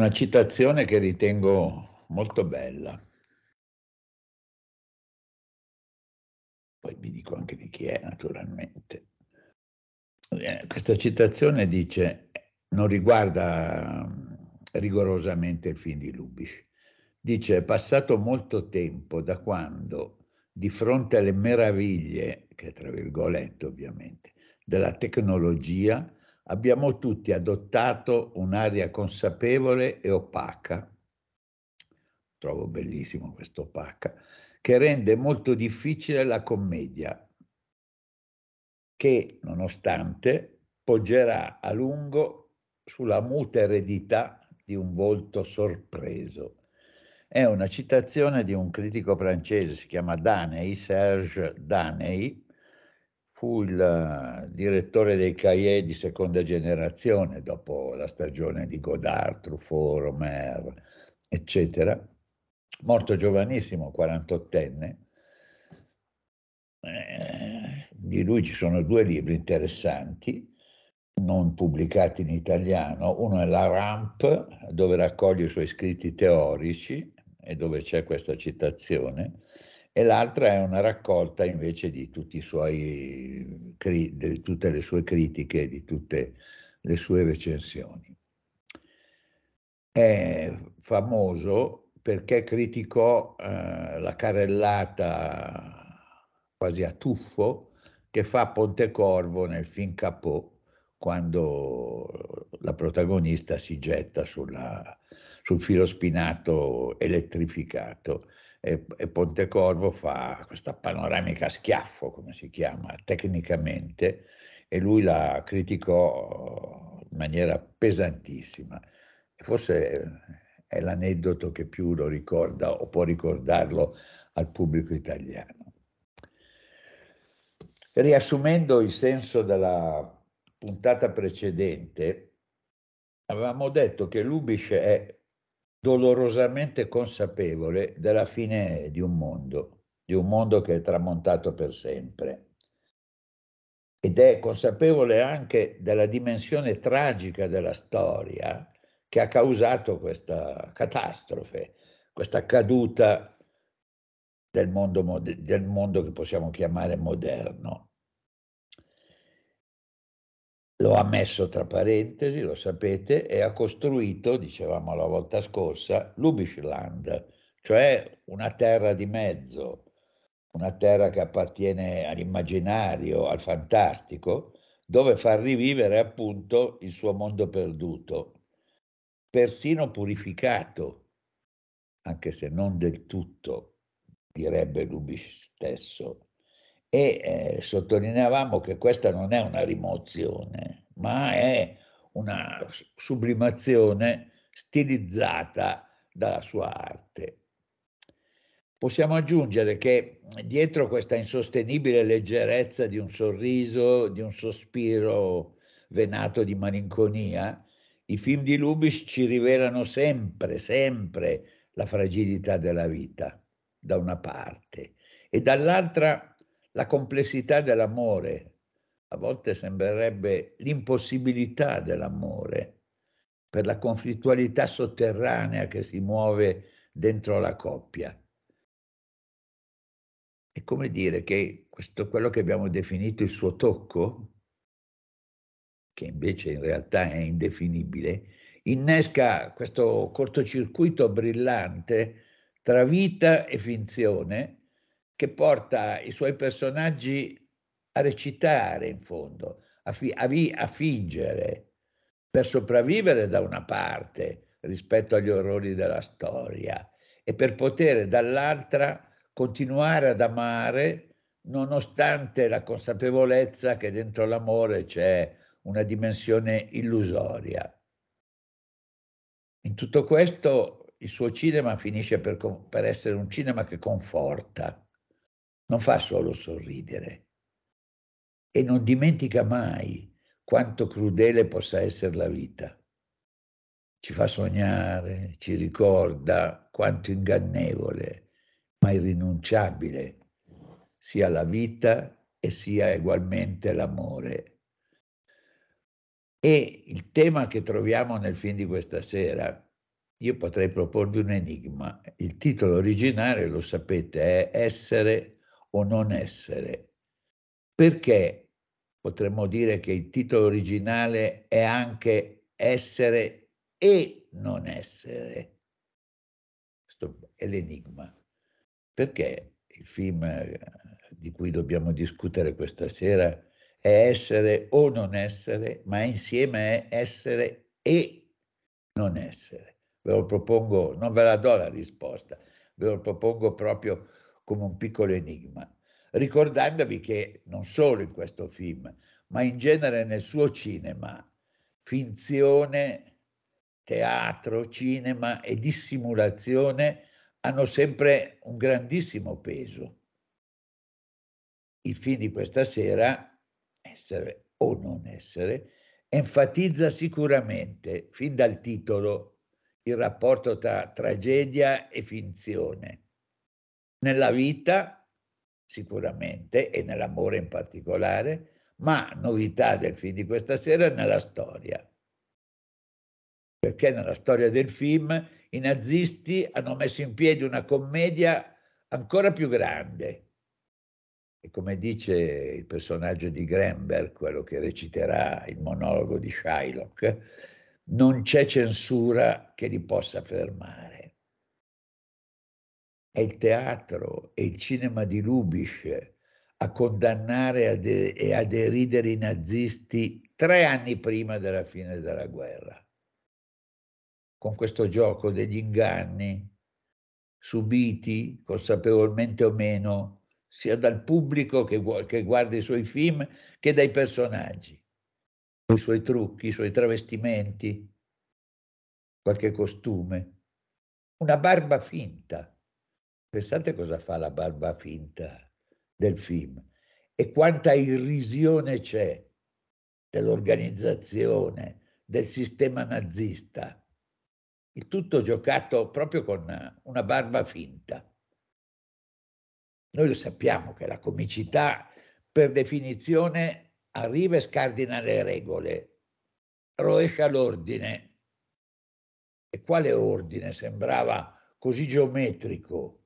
una citazione che ritengo molto bella. Poi vi dico anche di chi è, naturalmente. Eh, questa citazione dice, non riguarda eh, rigorosamente il film di Lubitsch, dice è passato molto tempo da quando, di fronte alle meraviglie, che tra virgolette ovviamente, della tecnologia, abbiamo tutti adottato un'aria consapevole e opaca, trovo bellissimo questo opaca, che rende molto difficile la commedia, che nonostante poggerà a lungo sulla muta eredità di un volto sorpreso. È una citazione di un critico francese, si chiama Daney, Serge Daney, fu il eh, direttore dei Cahiers di seconda generazione dopo la stagione di Godard, Truffaut, Romer, eccetera, morto giovanissimo, 48enne. Eh, di lui ci sono due libri interessanti, non pubblicati in italiano. Uno è La Ramp, dove raccoglie i suoi scritti teorici e dove c'è questa citazione e l'altra è una raccolta invece di, suoi, di tutte le sue critiche, di tutte le sue recensioni. È famoso perché criticò eh, la carrellata quasi a tuffo che fa Pontecorvo nel film Capò quando la protagonista si getta sulla, sul filo spinato elettrificato e, e Pontecorvo fa questa panoramica a schiaffo, come si chiama tecnicamente, e lui la criticò eh, in maniera pesantissima. Forse eh, è l'aneddoto che più lo ricorda o può ricordarlo al pubblico italiano. Riassumendo il senso della puntata precedente, avevamo detto che l'Ubisch è dolorosamente consapevole della fine di un mondo, di un mondo che è tramontato per sempre. Ed è consapevole anche della dimensione tragica della storia che ha causato questa catastrofe, questa caduta del mondo, del mondo che possiamo chiamare moderno lo ha messo tra parentesi, lo sapete, e ha costruito, dicevamo la volta scorsa, l'Ubishland, cioè una terra di mezzo, una terra che appartiene all'immaginario, al fantastico, dove far rivivere appunto il suo mondo perduto, persino purificato, anche se non del tutto, direbbe Lubisch stesso e eh, sottolineavamo che questa non è una rimozione, ma è una sublimazione stilizzata dalla sua arte. Possiamo aggiungere che dietro questa insostenibile leggerezza di un sorriso, di un sospiro venato di malinconia, i film di Lubis ci rivelano sempre, sempre la fragilità della vita, da una parte, e dall'altra la complessità dell'amore, a volte sembrerebbe l'impossibilità dell'amore, per la conflittualità sotterranea che si muove dentro la coppia. È come dire che questo, quello che abbiamo definito il suo tocco, che invece in realtà è indefinibile, innesca questo cortocircuito brillante tra vita e finzione che porta i suoi personaggi a recitare in fondo, a, fi- a, vi- a fingere, per sopravvivere da una parte rispetto agli orrori della storia e per poter dall'altra continuare ad amare nonostante la consapevolezza che dentro l'amore c'è una dimensione illusoria. In tutto questo il suo cinema finisce per, per essere un cinema che conforta, non fa solo sorridere e non dimentica mai quanto crudele possa essere la vita. Ci fa sognare, ci ricorda quanto ingannevole, ma irrinunciabile sia la vita e sia ugualmente l'amore. E il tema che troviamo nel film di questa sera, io potrei proporvi un enigma. Il titolo originale, lo sapete, è Essere o non essere. Perché potremmo dire che il titolo originale è anche essere e non essere. Questo è l'enigma. Perché il film eh, di cui dobbiamo discutere questa sera è essere o non essere, ma insieme è essere e non essere. Ve lo propongo, non ve la do la risposta, ve lo propongo proprio come un piccolo enigma, ricordandovi che non solo in questo film, ma in genere nel suo cinema, finzione, teatro, cinema e dissimulazione hanno sempre un grandissimo peso. Il film di questa sera, essere o non essere, enfatizza sicuramente, fin dal titolo, il rapporto tra tragedia e finzione, nella vita sicuramente e nell'amore in particolare, ma novità del film di questa sera è nella storia. Perché nella storia del film i nazisti hanno messo in piedi una commedia ancora più grande. E come dice il personaggio di Gremberg, quello che reciterà il monologo di Shylock, non c'è censura che li possa fermare è il teatro e il cinema di Lubitsch a condannare e a deridere i nazisti tre anni prima della fine della guerra. Con questo gioco degli inganni subiti, consapevolmente o meno, sia dal pubblico che, che guarda i suoi film che dai personaggi, i suoi trucchi, i suoi travestimenti, qualche costume, una barba finta Pensate cosa fa la barba finta del film e quanta irrisione c'è dell'organizzazione, del sistema nazista. Il tutto giocato proprio con una barba finta. Noi lo sappiamo che la comicità, per definizione, arriva e scardina le regole, rovescia l'ordine. E quale ordine sembrava così geometrico?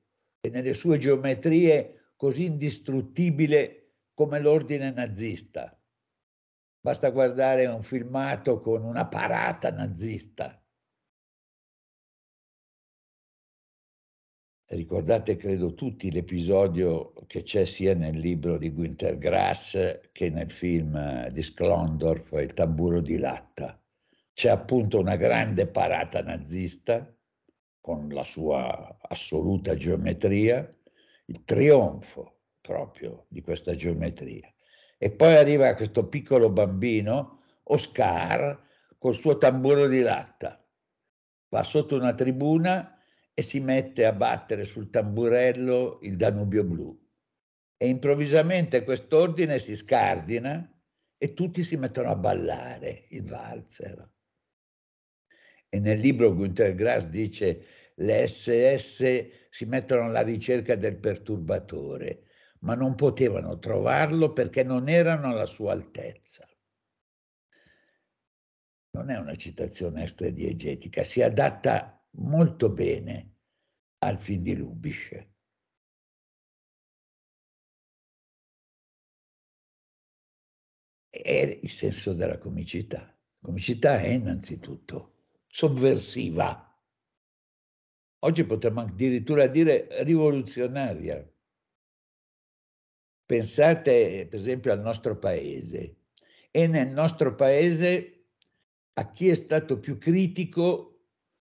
nelle sue geometrie così indistruttibile come l'ordine nazista. Basta guardare un filmato con una parata nazista. Ricordate, credo tutti, l'episodio che c'è sia nel libro di Günter Grass che nel film di Sklondorf, Il tamburo di latta. C'è appunto una grande parata nazista con la sua assoluta geometria, il trionfo proprio di questa geometria. E poi arriva questo piccolo bambino, Oscar, col suo tamburo di latta, va sotto una tribuna e si mette a battere sul tamburello il Danubio blu. E improvvisamente quest'ordine si scardina e tutti si mettono a ballare il valzer. E nel libro Günter Grass dice le SS si mettono alla ricerca del perturbatore, ma non potevano trovarlo perché non erano alla sua altezza. Non è una citazione estradiegetica, si adatta molto bene al film di Lubisce. È il senso della comicità. Comicità è innanzitutto sovversiva. Oggi potremmo addirittura dire rivoluzionaria. Pensate per esempio al nostro paese. E nel nostro paese a chi è stato più critico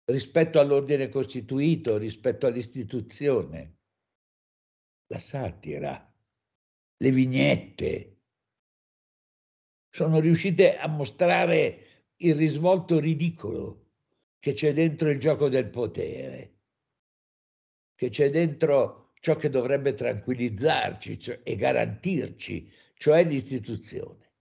rispetto all'ordine costituito, rispetto all'istituzione? La satira, le vignette. Sono riuscite a mostrare il risvolto ridicolo che c'è dentro il gioco del potere, che c'è dentro ciò che dovrebbe tranquillizzarci cioè, e garantirci, cioè l'istituzione.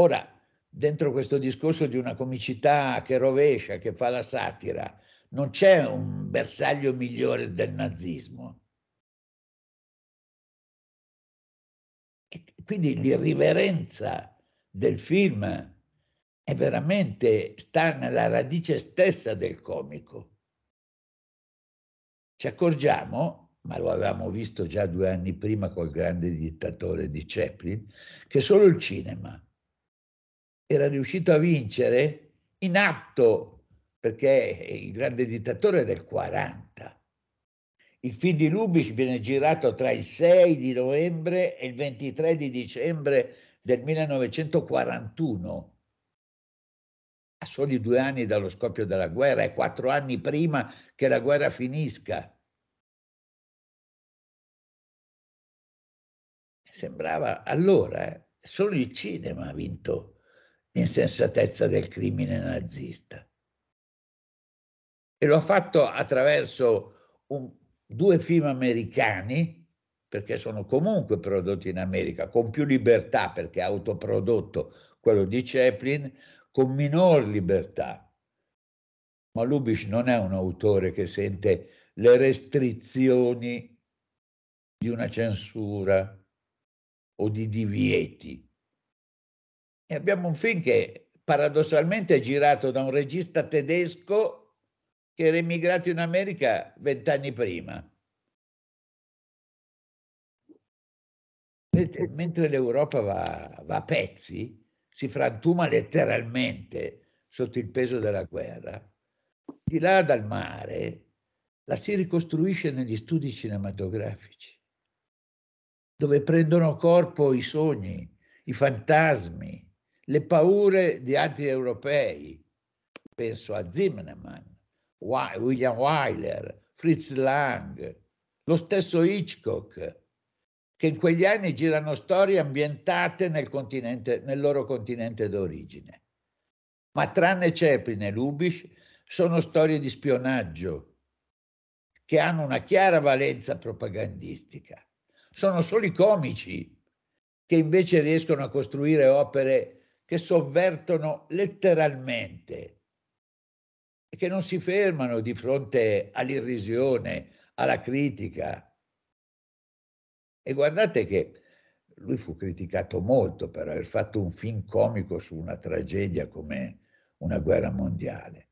Ora, dentro questo discorso di una comicità che rovescia, che fa la satira, non c'è un bersaglio migliore del nazismo. quindi l'irriverenza del film è veramente, sta nella radice stessa del comico. Ci accorgiamo, ma lo avevamo visto già due anni prima col grande dittatore di Chaplin, che solo il cinema era riuscito a vincere in atto, perché il grande dittatore è del 40. Il film di Lubitsch viene girato tra il 6 di novembre e il 23 di dicembre del 1941 a soli due anni dallo scoppio della guerra e quattro anni prima che la guerra finisca. Sembrava allora, eh, solo il cinema ha vinto l'insensatezza del crimine nazista. E lo ha fatto attraverso un, due film americani, perché sono comunque prodotti in America, con più libertà perché ha autoprodotto quello di Chaplin, con minor libertà. Ma Lubitsch non è un autore che sente le restrizioni di una censura o di divieti. E abbiamo un film che paradossalmente è girato da un regista tedesco che era emigrato in America vent'anni prima. Mentre l'Europa va, va a pezzi, si frantuma letteralmente sotto il peso della guerra, di là dal mare la si ricostruisce negli studi cinematografici, dove prendono corpo i sogni, i fantasmi, le paure di altri europei. Penso a Zimmerman, William Wyler, Fritz Lang, lo stesso Hitchcock, che in quegli anni girano storie ambientate nel, nel loro continente d'origine. Ma tranne Ceplin e Lubish sono storie di spionaggio che hanno una chiara valenza propagandistica. Sono solo i comici che invece riescono a costruire opere che sovvertono letteralmente e che non si fermano di fronte all'irrisione, alla critica, e guardate che lui fu criticato molto per aver fatto un film comico su una tragedia come una guerra mondiale.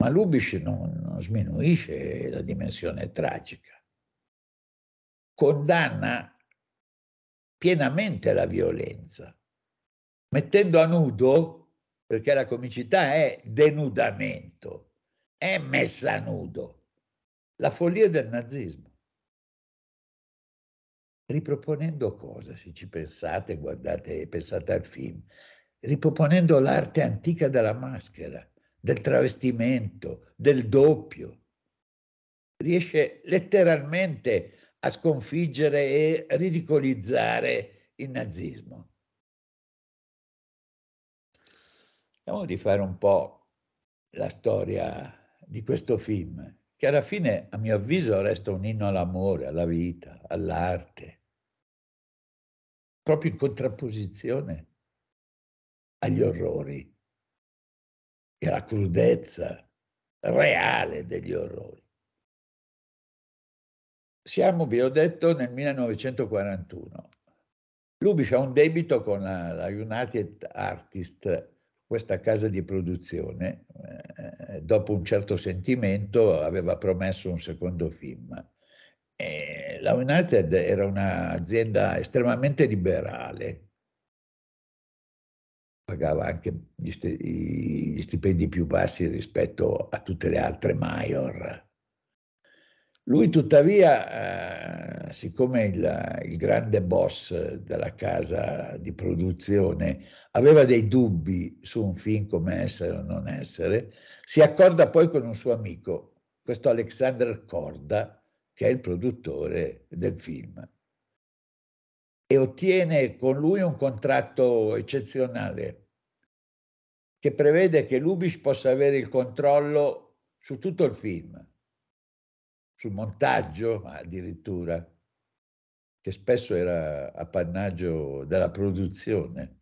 Ma Lubitsch non, non sminuisce la dimensione tragica, condanna pienamente la violenza, mettendo a nudo, perché la comicità è denudamento, è messa a nudo, la follia del nazismo riproponendo cosa, se ci pensate, guardate, pensate al film, riproponendo l'arte antica della maschera, del travestimento, del doppio. Riesce letteralmente a sconfiggere e ridicolizzare il nazismo. Andiamo di fare un po' la storia di questo film, che alla fine, a mio avviso, resta un inno all'amore, alla vita, all'arte, proprio in contrapposizione agli orrori e alla crudezza reale degli orrori. Siamo, vi ho detto, nel 1941. Lubis ha un debito con la, la United Artists, questa casa di produzione, eh, eh dopo un certo sentimento aveva promesso un secondo film. Eh, la United era un'azienda estremamente liberale, pagava anche gli, st- gli, stipendi più bassi rispetto a tutte le altre major. Lui tuttavia, eh, siccome il, il, grande boss della casa di produzione aveva dei dubbi su un film come essere o non essere, si accorda poi con un suo amico, questo Alexander Corda, che è il produttore del film. E ottiene con lui un contratto eccezionale che prevede che Lubitsch possa avere il controllo su tutto il film, sul montaggio addirittura, che spesso era appannaggio della produzione.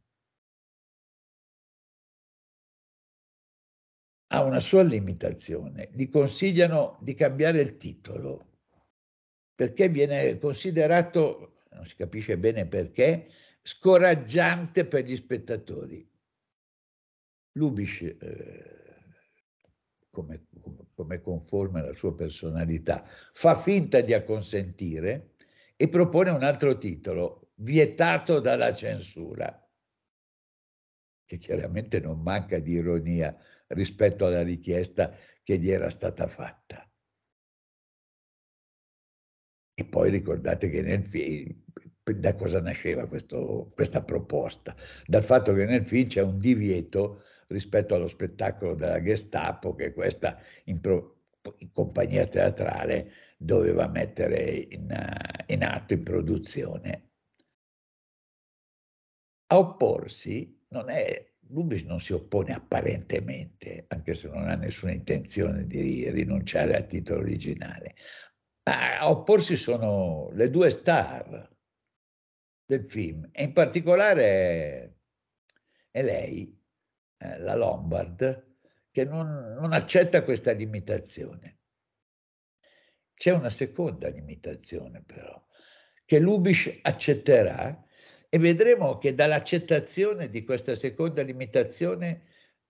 ha una sua limitazione. Gli consigliano di cambiare il titolo perché viene considerato, non si capisce bene perché, scoraggiante per gli spettatori. Lubisch, eh, come, come conforme alla sua personalità, fa finta di acconsentire e propone un altro titolo, Vietato dalla censura, che chiaramente non manca di ironia rispetto alla richiesta che gli era stata fatta poi ricordate che nel film, da cosa nasceva questo, questa proposta? Dal fatto che nel film c'è un divieto rispetto allo spettacolo della Gestapo, che questa impro- compagnia teatrale doveva mettere in, in atto, in produzione. A opporsi non è Lubitsch non si oppone apparentemente, anche se non ha nessuna intenzione di rinunciare al titolo originale. Ma a opporsi sono le due star del film, e in particolare è lei, eh, la Lombard, che non, non accetta questa limitazione. C'è una seconda limitazione però, che Lubish accetterà e vedremo che dall'accettazione di questa seconda limitazione,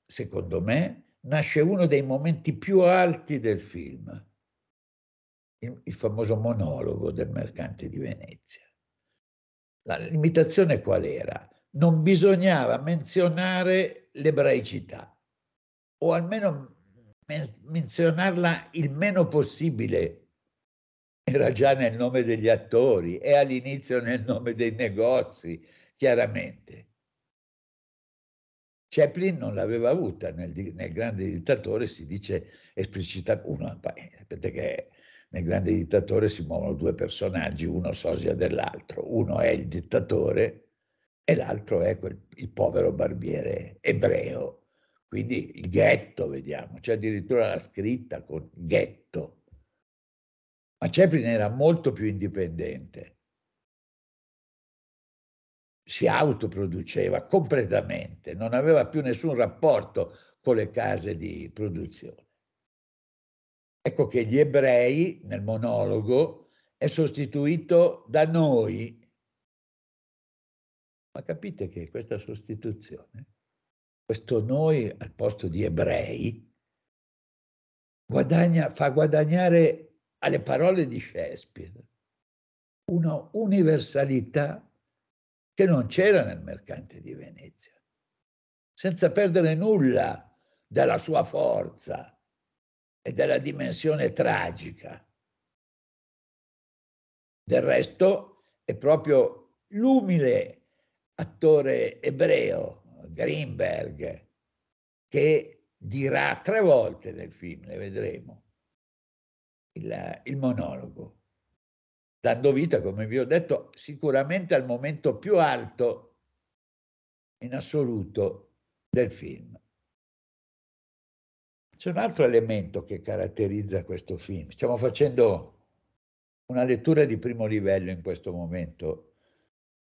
secondo me, nasce uno dei momenti più alti del film il famoso monologo del mercante di Venezia. La limitazione qual era? Non bisognava menzionare l'ebraicità, o almeno menzionarla il meno possibile. Era già nel nome degli attori e all'inizio nel nome dei negozi, chiaramente. Chaplin non l'aveva avuta, nel, nel grande dittatore si dice esplicitamente, eh, perché nel grande dittatore si muovono due personaggi, uno sosia dell'altro. Uno è il dittatore e l'altro è quel, il povero barbiere ebreo. Quindi il ghetto, vediamo, c'è addirittura la scritta con ghetto. Ma Chaplin era molto più indipendente. Si autoproduceva completamente, non aveva più nessun rapporto con le case di produzione. Ecco che gli ebrei nel monologo è sostituito da noi. Ma capite che questa sostituzione, questo noi al posto di ebrei, guadagna, fa guadagnare alle parole di Shakespeare una universalità che non c'era nel mercante di Venezia, senza perdere nulla dalla sua forza, e della dimensione tragica. Del resto è proprio l'umile attore ebreo Greenberg che dirà tre volte nel film, le vedremo, il, il monologo, dando vita, come vi ho detto, sicuramente al momento più alto in assoluto del film. C'è un altro elemento che caratterizza questo film. Stiamo facendo una lettura di primo livello in questo momento.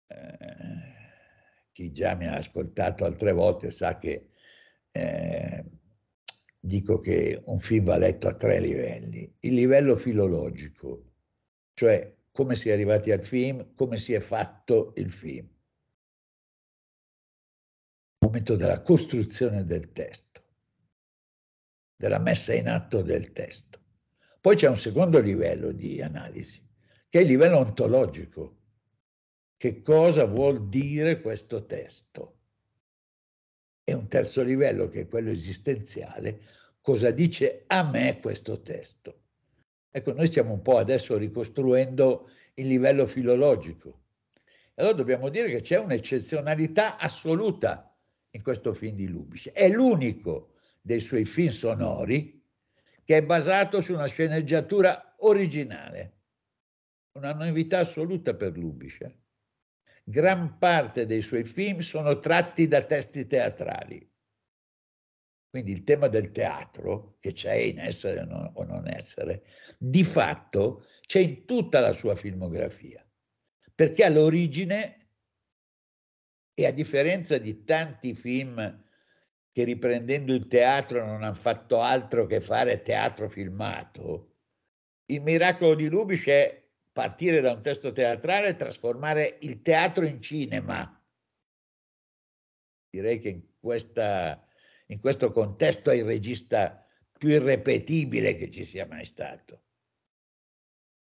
Eh, chi già mi ha ascoltato altre volte sa che eh, dico che un film va letto a tre livelli. Il livello filologico, cioè come si è arrivati al film, come si è fatto il film. Il momento della costruzione del testo della messa in atto del testo. Poi c'è un secondo livello di analisi, che è il livello ontologico. Che cosa vuol dire questo testo? E un terzo livello, che è quello esistenziale, cosa dice a me questo testo? Ecco, noi stiamo un po' adesso ricostruendo il livello filologico. Allora dobbiamo dire che c'è un'eccezionalità assoluta in questo film di Lubitsch. È l'unico dei suoi film sonori, che è basato su una sceneggiatura originale, una novità assoluta per Lubischer. Gran parte dei suoi film sono tratti da testi teatrali. Quindi il tema del teatro, che c'è in essere o non essere, di fatto c'è in tutta la sua filmografia, perché all'origine, e a differenza di tanti film che riprendendo il teatro non hanno fatto altro che fare teatro filmato. Il miracolo di Rubic è partire da un testo teatrale e trasformare il teatro in cinema. Direi che in, questa, in questo contesto è il regista più irrepetibile che ci sia mai stato.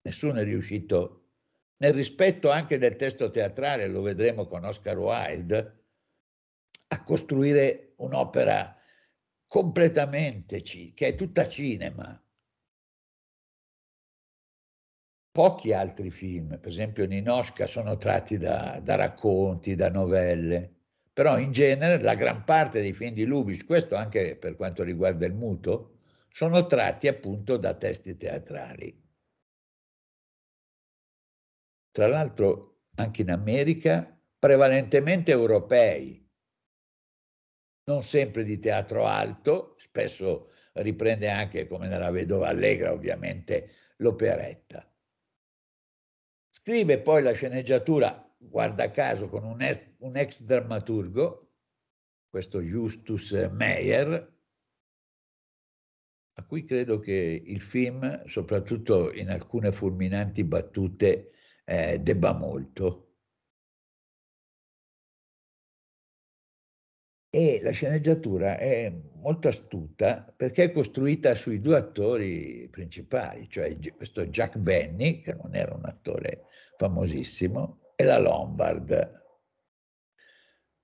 Nessuno è riuscito, nel rispetto anche del testo teatrale, lo vedremo con Oscar Wilde, a costruire un'opera completamente, che è tutta cinema. Pochi altri film, per esempio Ninoshka, sono tratti da, da racconti, da novelle, però in genere la gran parte dei film di Lubitsch, questo anche per quanto riguarda il muto, sono tratti appunto da testi teatrali. Tra l'altro anche in America prevalentemente europei, non sempre di teatro alto, spesso riprende anche, come nella Vedova Allegra ovviamente, l'operetta. Scrive poi la sceneggiatura, guarda caso, con un ex, un ex drammaturgo, questo Justus Meyer, a cui credo che il film, soprattutto in alcune fulminanti battute, eh, debba molto. e la sceneggiatura è molto astuta perché è costruita sui due attori principali, cioè questo Jack Benny, che non era un attore famosissimo, e la Lombard.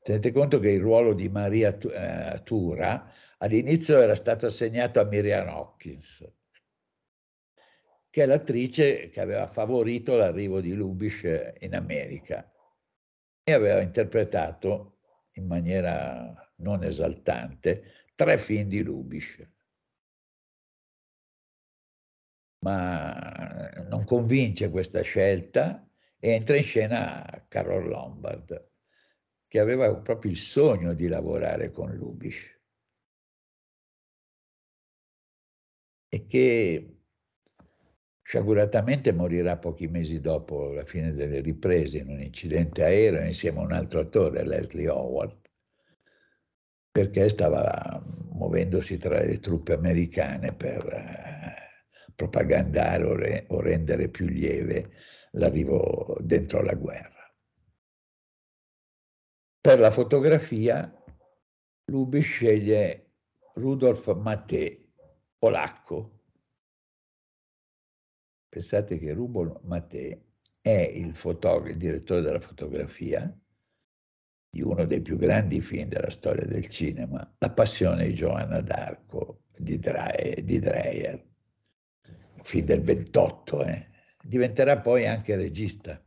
Tenete conto che il ruolo di Maria eh, Tura all'inizio era stato assegnato a Miriam Hawkins, che è l'attrice che aveva favorito l'arrivo di Lubish in America e aveva interpretato in maniera non esaltante, tre film di Rubisch. Ma eh, non convince questa scelta e entra in scena Carol Lombard, che aveva proprio il sogno di lavorare con Rubisch e che Sciaguratamente morirà pochi mesi dopo la fine delle riprese in un incidente aereo insieme a un altro attore, Leslie Howard, perché stava muovendosi tra le truppe americane per eh, propagandare o, re, o rendere più lieve l'arrivo dentro la guerra. Per la fotografia Luby sceglie Rudolf Maté, polacco, Pensate che Rubo Mattei è il, fotog- il direttore della fotografia di uno dei più grandi film della storia del cinema, La passione di Giovanna d'Arco di, Dre- di Dreyer, un film del 28, eh. diventerà poi anche regista.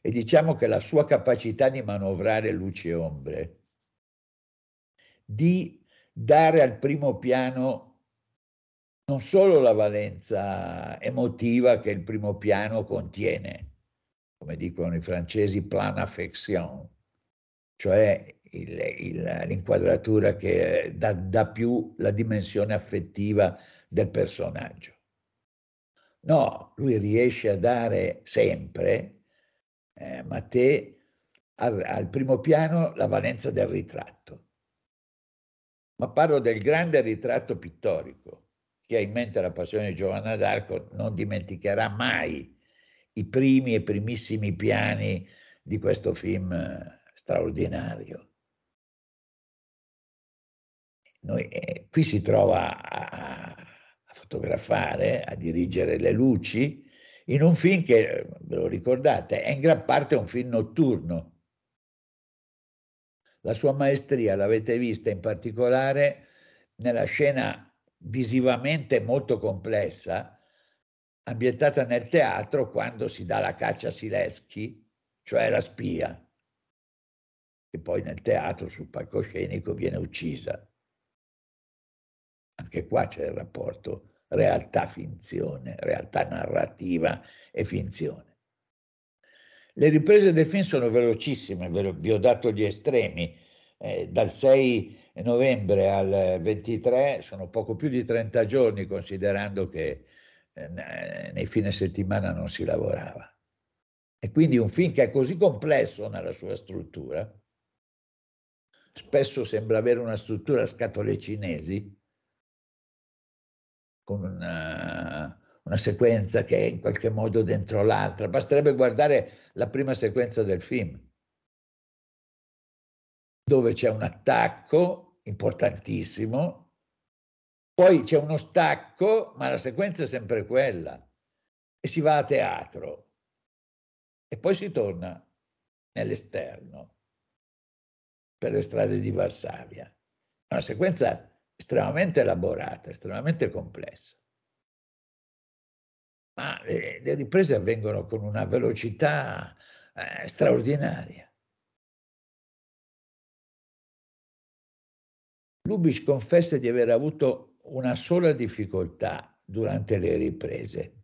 E diciamo che la sua capacità di manovrare luci e ombre, di dare al primo piano non solo la valenza emotiva che il primo piano contiene, come dicono i francesi, plan affection, cioè il, il, l'inquadratura che dà, dà più la dimensione affettiva del personaggio. No, lui riesce a dare sempre, eh, ma te, al, al primo piano la valenza del ritratto. Ma parlo del grande ritratto pittorico chi ha in mente la passione di Giovanna d'Arco non dimenticherà mai i primi e primissimi piani di questo film eh, straordinario. Noi, eh, qui si trova a, a fotografare, a dirigere le luci, in un film che, eh, ve lo ricordate, è in gran parte un film notturno. La sua maestria l'avete vista in particolare nella scena visivamente molto complessa, ambientata nel teatro quando si dà la caccia a Sileschi, cioè la spia, che poi nel teatro sul palcoscenico viene uccisa. Anche qua c'è il rapporto realtà-finzione, realtà narrativa e finzione. Le riprese del film sono velocissime, ve vi ho dato gli estremi, eh, dal 6 novembre al 23 sono poco più di 30 giorni considerando che eh, nei fine settimana non si lavorava. E quindi un film che è così complesso nella sua struttura, spesso sembra avere una struttura a scatole cinesi, con una, una sequenza che è in qualche modo dentro l'altra. Basterebbe guardare la prima sequenza del film dove c'è un attacco importantissimo, poi c'è uno stacco, ma la sequenza è sempre quella, e si va a teatro, e poi si torna nell'esterno, per le strade di Varsavia. È una sequenza estremamente elaborata, estremamente complessa. Ma le, eh, le riprese avvengono con una velocità eh, straordinaria. Lubic confessa di aver avuto una sola difficoltà durante le riprese.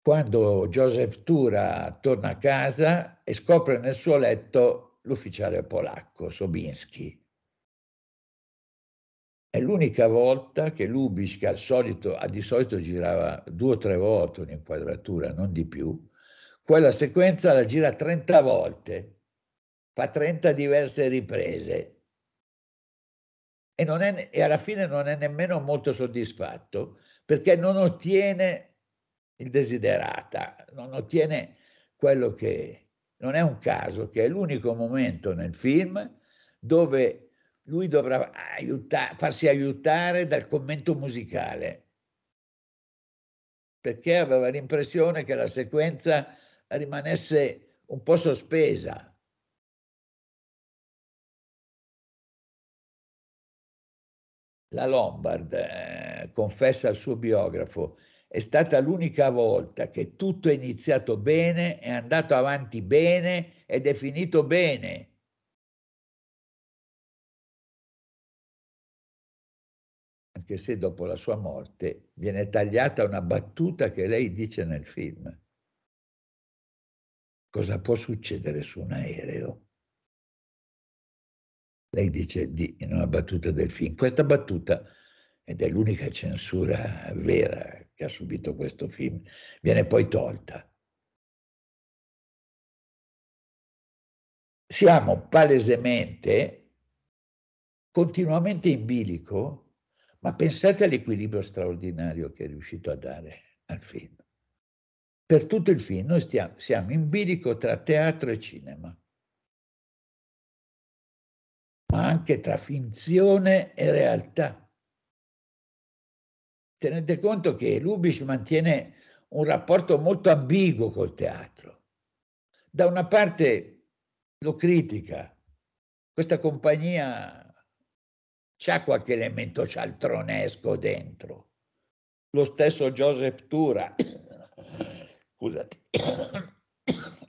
Quando Joseph Tura torna a casa e scopre nel suo letto l'ufficiale polacco Sobinski. È l'unica volta che Lubic, che al solito, di solito girava due o tre volte un'inquadratura, non di più, quella sequenza la gira 30 volte, fa 30 diverse riprese e, è, e alla fine non è nemmeno molto soddisfatto perché non ottiene il desiderata, non ottiene quello che non è un caso che è l'unico momento nel film dove lui dovrà aiuta, farsi aiutare dal commento musicale perché aveva l'impressione che la sequenza rimanesse un po' sospesa La Lombard eh, confessa al suo biografo, è stata l'unica volta che tutto è iniziato bene, è andato avanti bene ed è finito bene. Anche se dopo la sua morte viene tagliata una battuta che lei dice nel film. Cosa può succedere su un aereo? Lei dice di, in una battuta del film, questa battuta, ed è l'unica censura vera che ha subito questo film, viene poi tolta. Siamo palesemente, continuamente in bilico, ma pensate all'equilibrio straordinario che è riuscito a dare al film. Per tutto il film noi stiamo, siamo in bilico tra teatro e cinema ma anche tra finzione e realtà. Tenete conto che Lubitsch mantiene un rapporto molto ambiguo col teatro. Da una parte lo critica, questa compagnia c'ha qualche elemento cialtronesco dentro. Lo stesso Joseph Tura, scusate,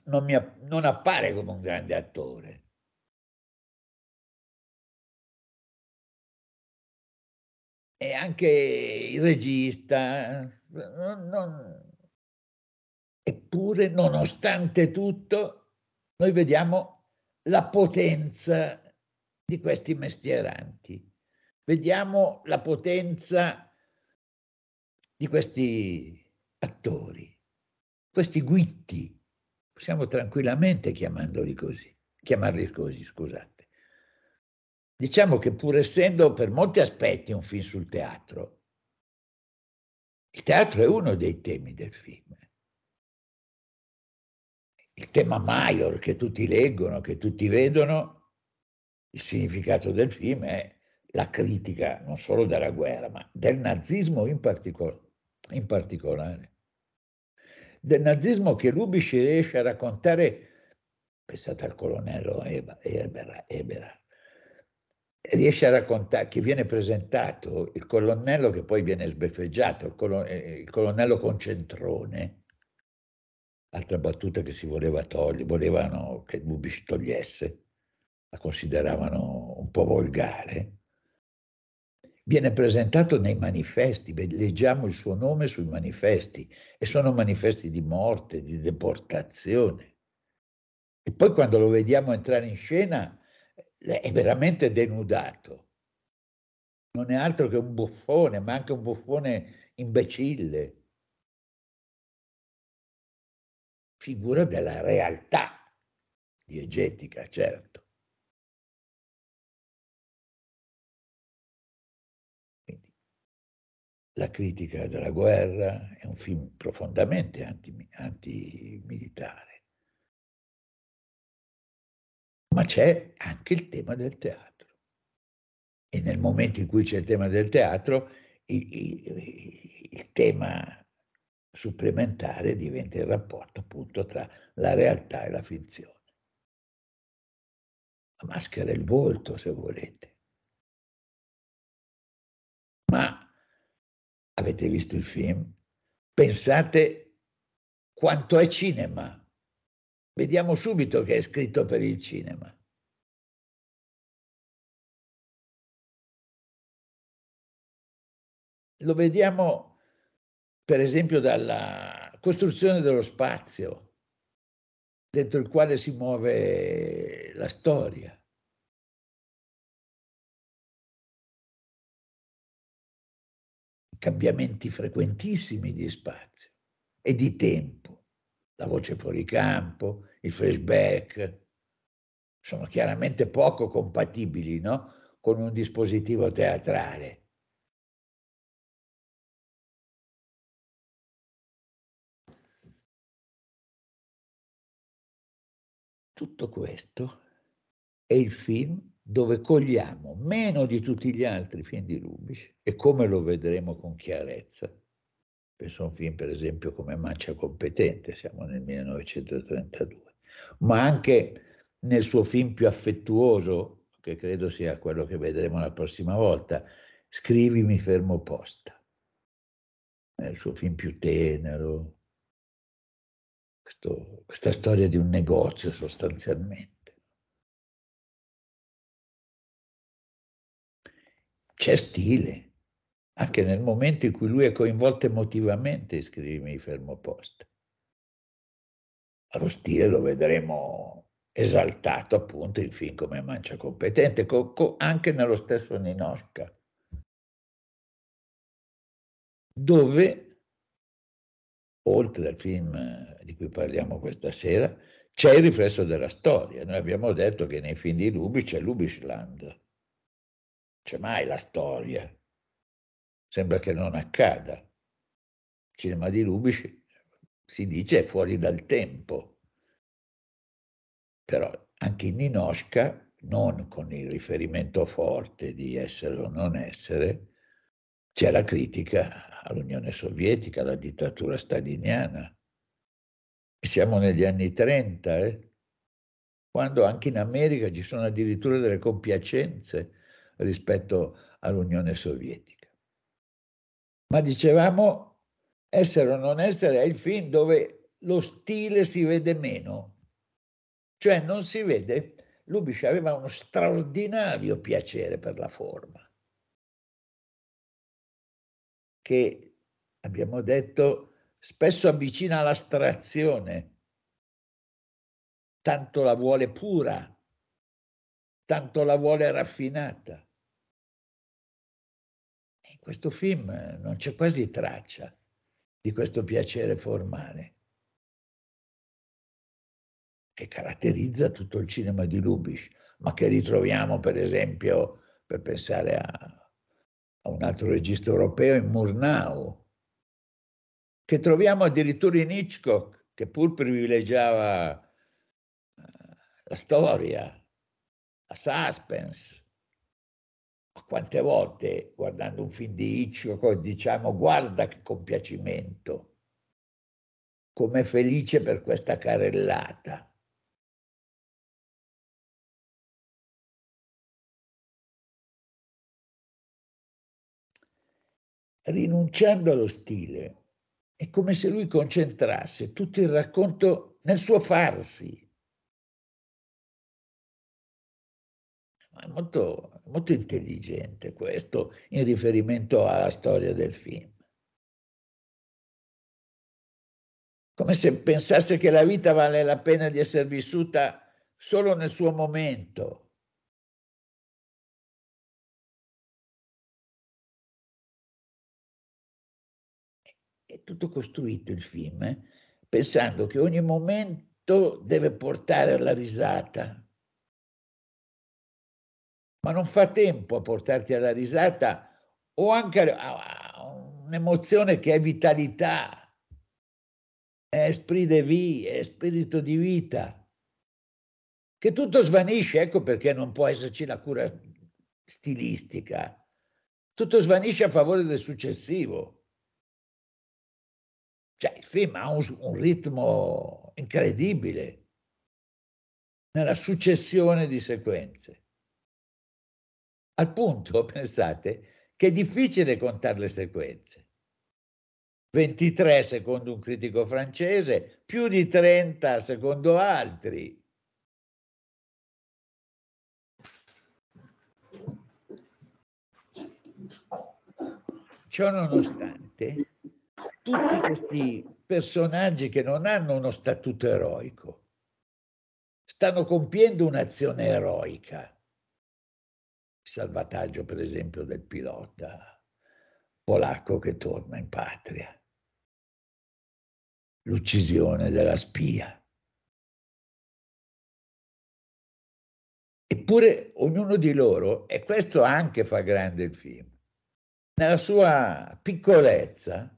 non, mi, non appare come un grande attore. e anche il regista. Non, non... Eppure, nonostante tutto, noi vediamo la potenza di questi mestieranti, vediamo la potenza di questi attori, questi guitti, possiamo tranquillamente chiamarli così, chiamarli così, scusate diciamo che pur essendo per molti aspetti un film sul teatro, il teatro è uno dei temi del film. Il tema Maior che tutti leggono, che tutti vedono, il significato del film è la critica non solo della guerra, ma del nazismo in, particol- in particolare. Del nazismo che Lubisci riesce a raccontare, pensate al colonnello Eber, Eber riesce a raccontare che viene presentato il colonnello che poi viene sbeffeggiato, il, colon- eh, eh, il colonnello concentrone, altra battuta che si voleva togliere, volevano che Bubic togliesse, la consideravano un po' volgare, viene presentato nei manifesti, leggiamo il suo nome sui manifesti e sono manifesti di morte, di deportazione. E poi quando lo vediamo entrare in scena è veramente denudato. Non è altro che un buffone, ma anche un buffone imbecille. Figura della realtà diegetica, certo. Quindi, la critica della guerra è un film profondamente anti, antimilitare ma c'è anche il tema del teatro. E nel momento in cui c'è il tema del teatro, il, il, il tema supplementare diventa il rapporto appunto tra la realtà e la finzione. La maschera è il volto, se volete. Ma avete visto il film? Pensate quanto è cinema vediamo subito che è scritto per il cinema. Lo vediamo per esempio dalla costruzione dello spazio dentro il quale si muove la storia. Cambiamenti frequentissimi di spazio e di tempo la voce fuori campo, il flashback, sono chiaramente poco compatibili no? con un dispositivo teatrale. Tutto questo è il film dove cogliamo meno di tutti gli altri film di Rubish e come lo vedremo con chiarezza Penso a un film, per esempio, come Mancia Competente, siamo nel 1932, ma anche nel suo film più affettuoso, che credo sia quello che vedremo la prossima volta, Scrivi mi fermo posta. È il suo film più tenero, questo, questa storia di un negozio sostanzialmente. C'è stile. Anche nel momento in cui lui è coinvolto emotivamente, scrivimi fermo posto. Allo stile lo vedremo esaltato appunto in film come Mancia Competente, co- co- anche nello stesso Ninosca, dove, oltre al film di cui parliamo questa sera, c'è il riflesso della storia. Noi abbiamo detto che nei film di Lubi c'è Lubisland, c'è mai la storia, sembra che non accada. Il cinema di Lubitsch si dice è fuori dal tempo, però anche in Ninoshka, non con il riferimento forte di essere o non essere, c'è la critica all'Unione Sovietica, alla dittatura staliniana. Siamo negli anni 30, eh? quando anche in America ci sono addirittura delle compiacenze rispetto all'Unione Sovietica. Ma dicevamo, essere o non essere è il film dove lo stile si vede meno, cioè non si vede, Lubitsch aveva uno straordinario piacere per la forma, che abbiamo detto spesso avvicina all'astrazione, tanto la vuole pura, tanto la vuole raffinata questo film eh, non c'è quasi traccia di questo piacere formale che caratterizza tutto il cinema di Lubitsch, ma che ritroviamo per esempio, per pensare a, a un altro regista europeo, in Murnau, che troviamo addirittura in Hitchcock, che pur privilegiava eh, la storia, la suspense, quante volte guardando un film di Hitchcock diciamo guarda che compiacimento, com'è felice per questa carellata. Rinunciando allo stile, è come se lui concentrasse tutto il racconto nel suo farsi è molto, molto intelligente questo in riferimento alla storia del film. Come se pensasse che la vita vale la pena di essere vissuta solo nel suo momento. È tutto costruito il film, eh? pensando che ogni momento deve portare alla risata, ma non fa tempo a portarti alla risata o anche a un'emozione che è vitalità, è esprit de vie, è spirito di vita, che tutto svanisce, ecco perché non può esserci la cura stilistica, tutto svanisce a favore del successivo. Cioè, il film ha un, un ritmo incredibile nella successione di sequenze. Al punto, pensate, che è difficile contare le sequenze. 23 secondo un critico francese, più di 30 secondo altri. Ciò nonostante, tutti questi personaggi che non hanno uno statuto eroico stanno compiendo un'azione eroica salvataggio per esempio del pilota polacco che torna in patria, l'uccisione della spia. Eppure ognuno di loro, e questo anche fa grande il film, nella sua piccolezza,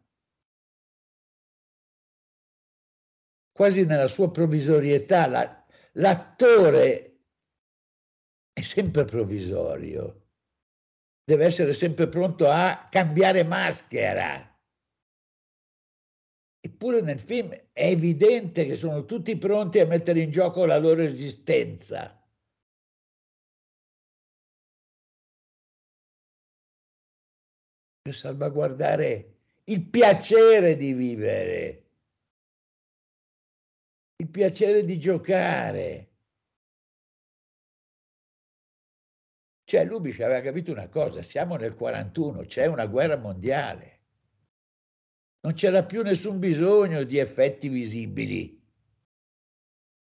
quasi nella sua provvisorietà, la, l'attore è sempre provvisorio. Deve essere sempre pronto a cambiare maschera. Eppure nel film è evidente che sono tutti pronti a mettere in gioco la loro esistenza. Per salvaguardare il piacere di vivere, il piacere di giocare. Cioè Lubich aveva capito una cosa, siamo nel 41, c'è una guerra mondiale. Non c'era più nessun bisogno di effetti visibili,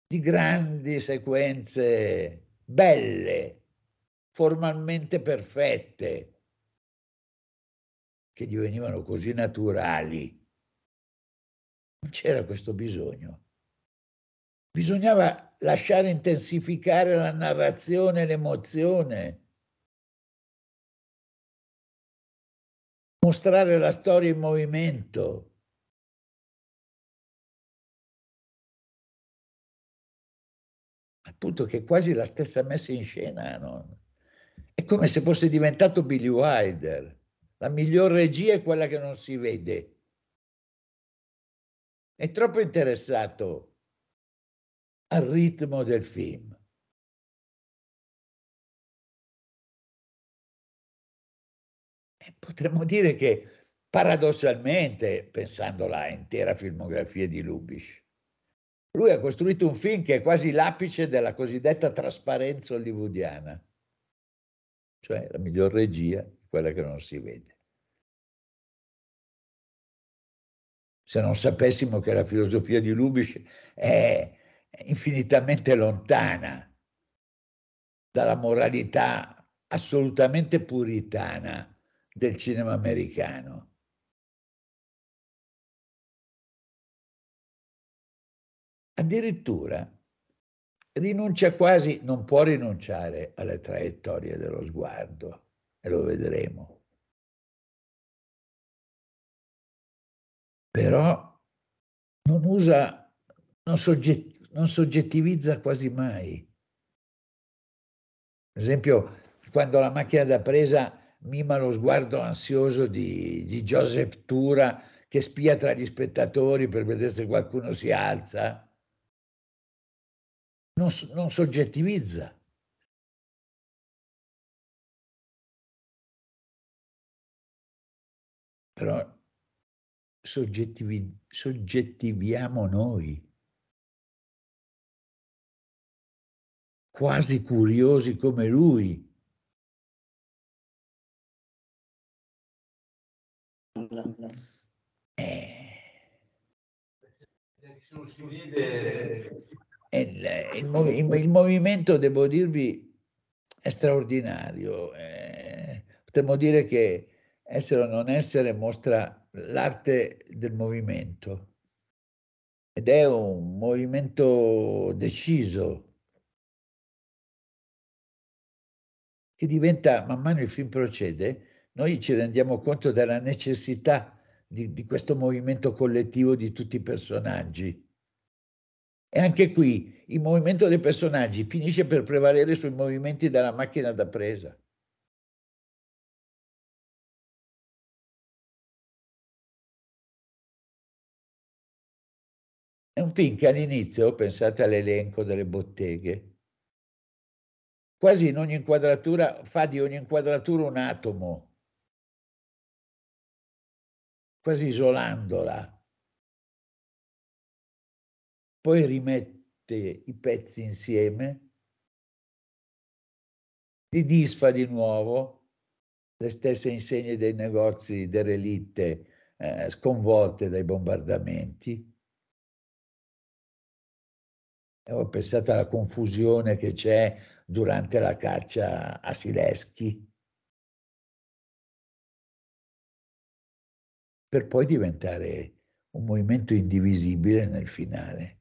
di grandi sequenze belle, formalmente perfette, che divenivano così naturali. Non c'era questo bisogno. Bisognava lasciare intensificare la narrazione l'emozione, mostrare la storia in movimento. Appunto che è quasi la stessa messa in scena. No? È come se fosse diventato Billy Wilder. La miglior regia è quella che non si vede. È troppo interessato al ritmo del film. E potremmo dire che paradossalmente, pensando alla intera filmografia di Lubish, lui ha costruito un film che è quasi l'apice della cosiddetta trasparenza hollywoodiana, cioè la miglior regia, quella che non si vede. Se non sapessimo che la filosofia di Lubish è infinitamente lontana dalla moralità assolutamente puritana del cinema americano. Addirittura rinuncia quasi, non può rinunciare alle traiettorie dello sguardo, e lo vedremo. Però non usa, non, sogget- non soggettivizza quasi mai. Per esempio, quando la macchina da presa mima lo sguardo ansioso di, di Joseph Tura che spia tra gli spettatori per vedere se qualcuno si alza, non, non soggettivizza. Però soggettivi, soggettiviamo noi. quasi curiosi come lui. Eh. Il, il, il, movimento, devo dirvi, è straordinario. Eh, potremmo dire che essere o non essere mostra l'arte del movimento ed è un movimento deciso, che diventa, man mano il film procede, noi ci rendiamo conto della necessità di, di questo movimento collettivo di tutti i personaggi. E anche qui il movimento dei personaggi finisce per prevalere sui movimenti della macchina da presa. È un film che all'inizio, pensate all'elenco delle botteghe, quasi in ogni inquadratura, fa di ogni inquadratura un atomo, quasi isolandola. Poi rimette i pezzi insieme, li disfa di nuovo, le stesse insegne dei negozi derelitte eh, sconvolte dai bombardamenti eh, ho pensato alla confusione che c'è durante la caccia a Sileschi, per poi diventare un movimento indivisibile nel finale.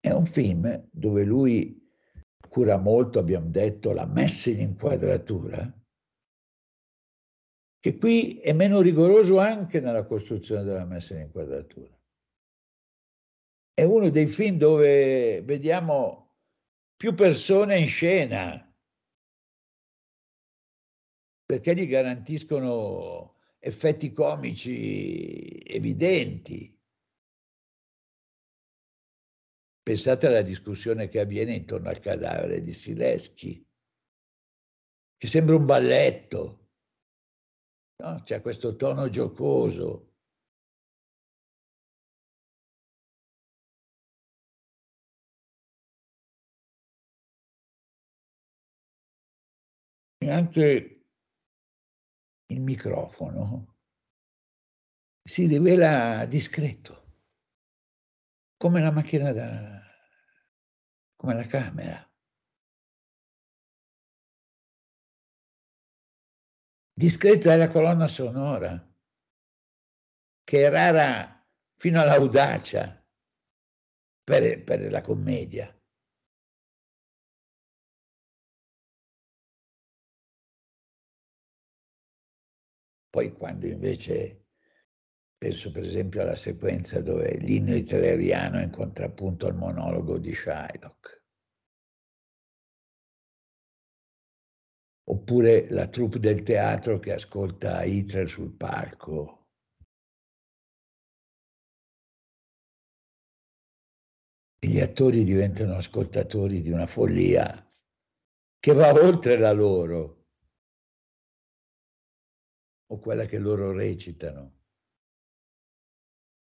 È un film dove lui cura molto, abbiamo detto, la messa in inquadratura, che qui è meno rigoroso anche nella costruzione della messa in inquadratura. È uno dei film dove vediamo più persone in scena perché gli garantiscono effetti comici evidenti. Pensate alla discussione che avviene intorno al cadavere di Sileschi, che sembra un balletto. No? C'è questo tono giocoso. E anche il microfono si rivela discreto, come la macchina da, come la camera. discreta è la colonna sonora, che è rara fino all'audacia per, per la commedia. Poi quando invece penso per esempio alla sequenza dove l'inno hitleriano è in contrappunto al monologo di Shylock. oppure la troupe del teatro che ascolta Hitler sul palco. E gli attori diventano ascoltatori di una follia che va oltre la loro o quella che loro recitano.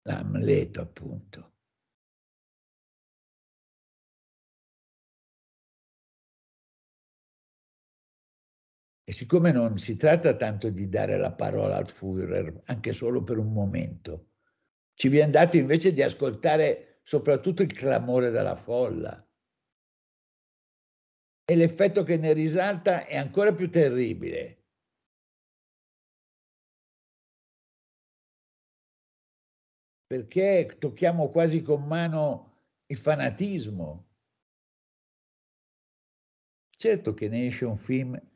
L'Amleto, appunto. E siccome non si tratta tanto di dare la parola al Führer, anche solo per un momento, ci viene dato invece di ascoltare soprattutto il clamore della folla. E l'effetto che ne risalta è ancora più terribile. Perché tocchiamo quasi con mano il fanatismo. Certo che ne esce un film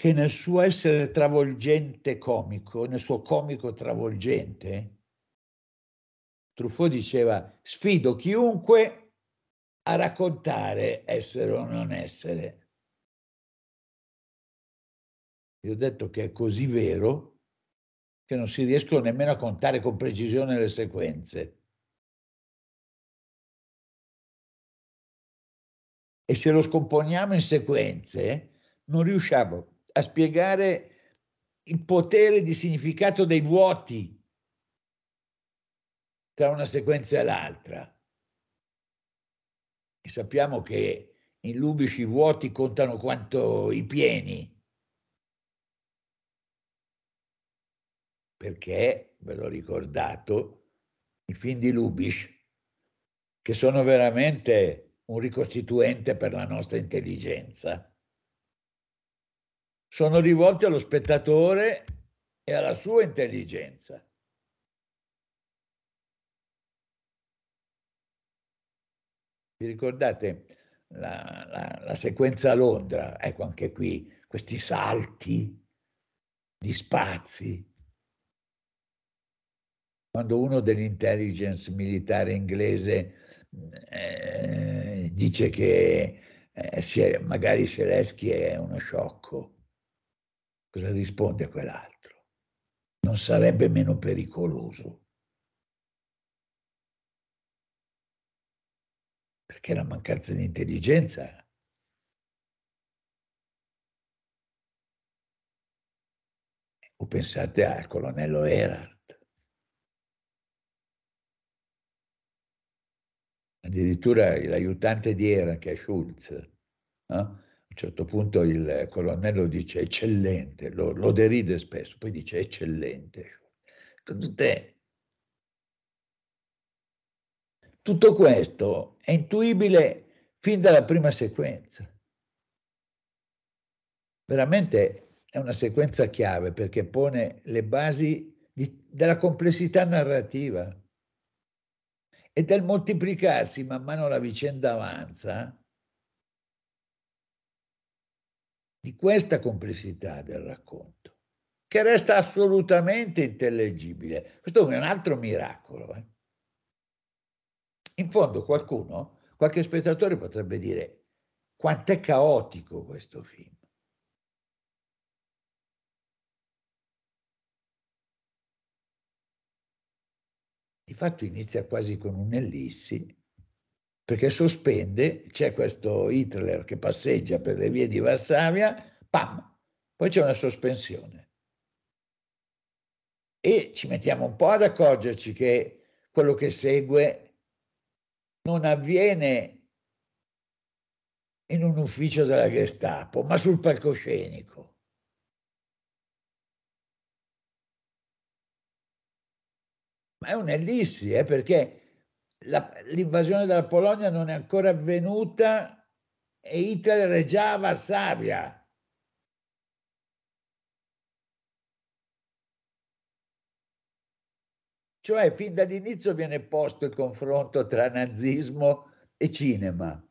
che nel suo essere travolgente comico, nel suo comico travolgente, Truffaut diceva sfido chiunque a raccontare essere o non essere. Io ho detto che è così vero che non si riescono nemmeno a contare con precisione le sequenze. E se lo scomponiamo in sequenze, non riusciamo a spiegare il potere di significato dei vuoti tra una sequenza e l'altra. E sappiamo che in Lubici i vuoti contano quanto i pieni. Perché, ve l'ho ricordato, i film di Lubisch, che sono veramente un ricostituente per la nostra intelligenza, sono rivolti allo spettatore e alla sua intelligenza. Vi ricordate la, la, la, sequenza a Londra? Ecco anche qui questi salti di spazi. Quando uno dell'intelligence militare inglese eh, dice che eh, magari Zelensky è uno sciocco Cosa risponde quell'altro? Non sarebbe meno pericoloso. Perché la mancanza di intelligenza o pensate al colonnello Erard. Addirittura l'aiutante di Erard, che è Schulz, no? Eh, certo punto il colonnello dice eccellente, lo, lo deride spesso, poi dice eccellente. Tutte Tutto questo è intuibile fin dalla prima sequenza. Veramente è una sequenza chiave perché pone le basi di, della complessità narrativa e del moltiplicarsi man mano la vicenda avanza di questa complessità del racconto, che resta assolutamente intellegibile. Questo è un altro miracolo. Eh? In fondo qualcuno, qualche spettatore potrebbe dire quanto è caotico questo film. Di fatto inizia quasi con un'ellissi perché sospende, c'è questo Hitler che passeggia per le vie di Varsavia, pam, poi c'è una sospensione. E ci mettiamo un po' ad accorgerci che quello che segue non avviene in un ufficio della Gestapo, ma sul palcoscenico. Ma è un'ellissi, eh, perché la, l'invasione della Polonia non è ancora avvenuta e Hitler è già a Varsavia. Cioè, fin dall'inizio viene posto il confronto tra nazismo e cinema.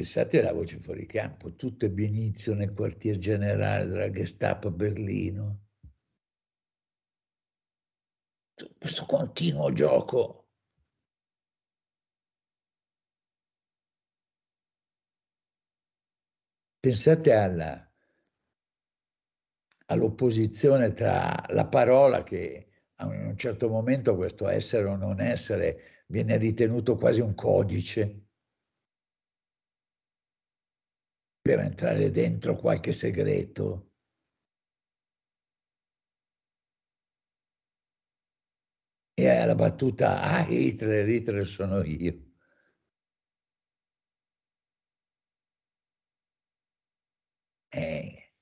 Pensate alla voce fuori campo, tutto ebbe inizio nel quartier generale della Gestapo a Berlino. Questo continuo gioco pensate alla, all'opposizione tra la parola che a un certo momento questo essere o non essere viene ritenuto quasi un codice per entrare dentro qualche segreto. E alla battuta, ah Hitler, Hitler sono io. Eh.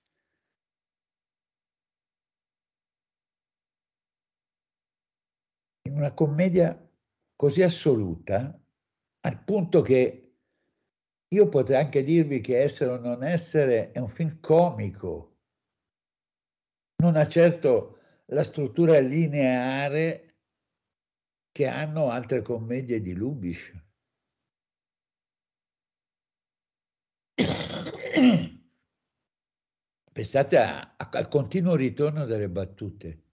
In una commedia così assoluta, al punto che io potrei anche dirvi che Essere o non essere è un film comico, non ha certo la struttura lineare che hanno altre commedie di Lubitsch. Pensate a, a, al continuo ritorno delle battute,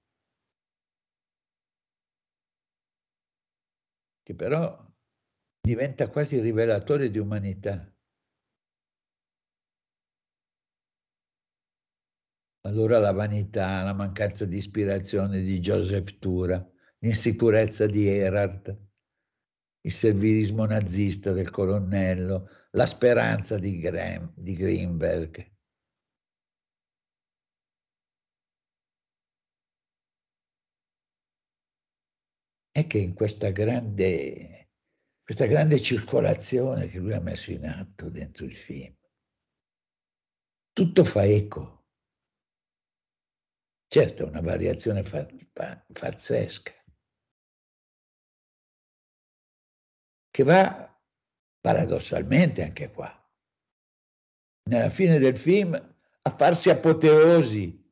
che però diventa quasi rivelatore di umanità. Allora la vanità, la mancanza di ispirazione di Joseph Tura, l'insicurezza di Erard, il servilismo nazista del colonnello, la speranza di, Graham, di Greenberg. È che in questa grande questa grande circolazione che lui ha messo in atto dentro il film. Tutto fa eco. Certo, è una variazione pazzesca, che va paradossalmente anche qua. Nella fine del film a farsi apoteosi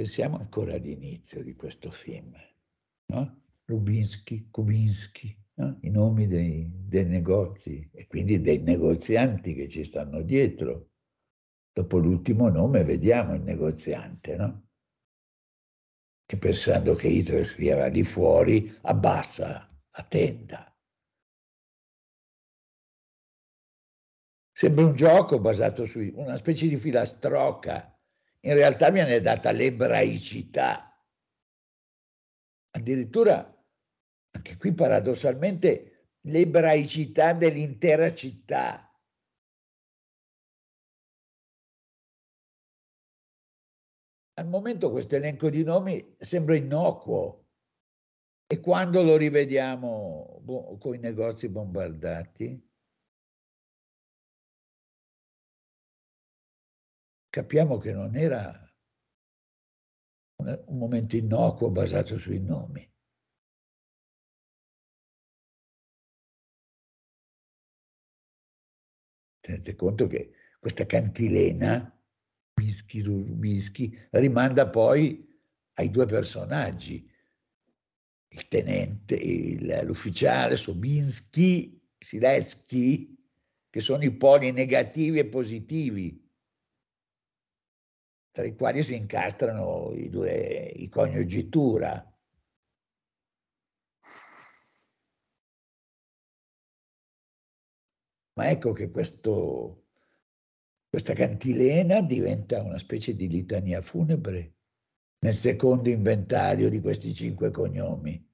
Pensiamo ancora all'inizio di questo film. No? Lubinsky, Kubinsky, no? i nomi dei, dei negozi e quindi dei negozianti che ci stanno dietro. Dopo l'ultimo nome vediamo il negoziante, no? che pensando che Hitler sia lì fuori abbassa la tenda. Sembra un gioco basato su una specie di filastrocca in realtà viene data l'ebraicità. Addirittura, anche qui paradossalmente, l'ebraicità dell'intera città. Al momento questo elenco di nomi sembra innocuo e quando lo rivediamo boh, con i negozi bombardati, capiamo che non era un momento innocuo basato sui nomi. Tenete conto che questa cantilena, Bischi, Rubischi, rimanda poi ai due personaggi, il tenente, il, l'ufficiale Sobinski, Sileschi, che sono i poli negativi e positivi tra i quali si incastrano i due i coniugi Tura. Ma ecco che questo, questa cantilena diventa una specie di litania funebre nel secondo inventario di questi cinque cognomi.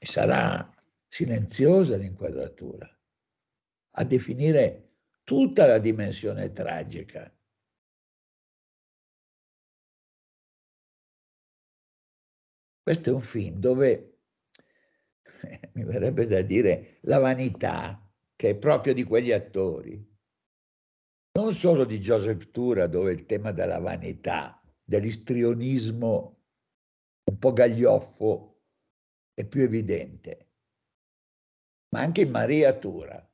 sarà silenziosa l'inquadratura a definire tutta la dimensione tragica Questo è un film dove, mi verrebbe da dire, la vanità, che è proprio di quegli attori, non solo di Joseph Tura, dove il tema della vanità, dell'istrionismo un po' gaglioffo è più evidente, ma anche in Maria Tura.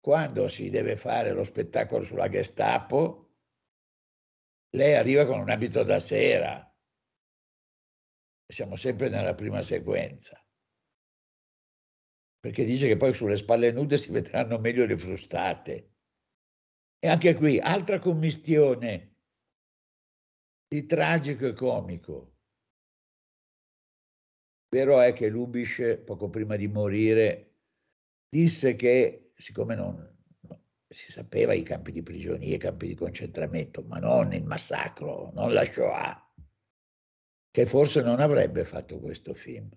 Quando si deve fare lo spettacolo sulla Gestapo, lei arriva con un abito da sera, siamo sempre nella prima sequenza. Perché dice che poi sulle spalle nude si vedranno meglio le frustate. E anche qui, altra commistione di tragico e comico. Vero è che Lubisch, poco prima di morire, disse che, siccome non, si sapeva i campi di prigionia, i campi di concentramento, ma non il massacro, non la Shoah, che forse non avrebbe fatto questo film.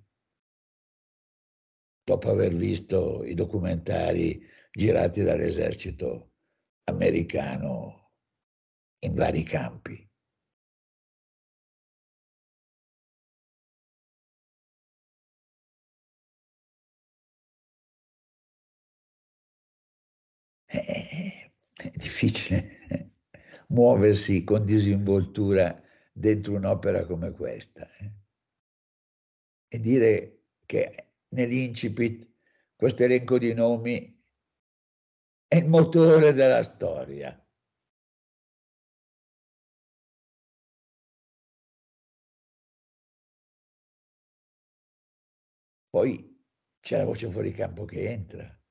Dopo aver visto i documentari girati dall'esercito americano in vari campi. Eh, eh, eh, è difficile muoversi con disinvoltura dentro un'opera come questa. Eh? E dire che nell'incipit questo elenco di nomi è il motore della storia. Poi c'è la voce fuori campo che entra,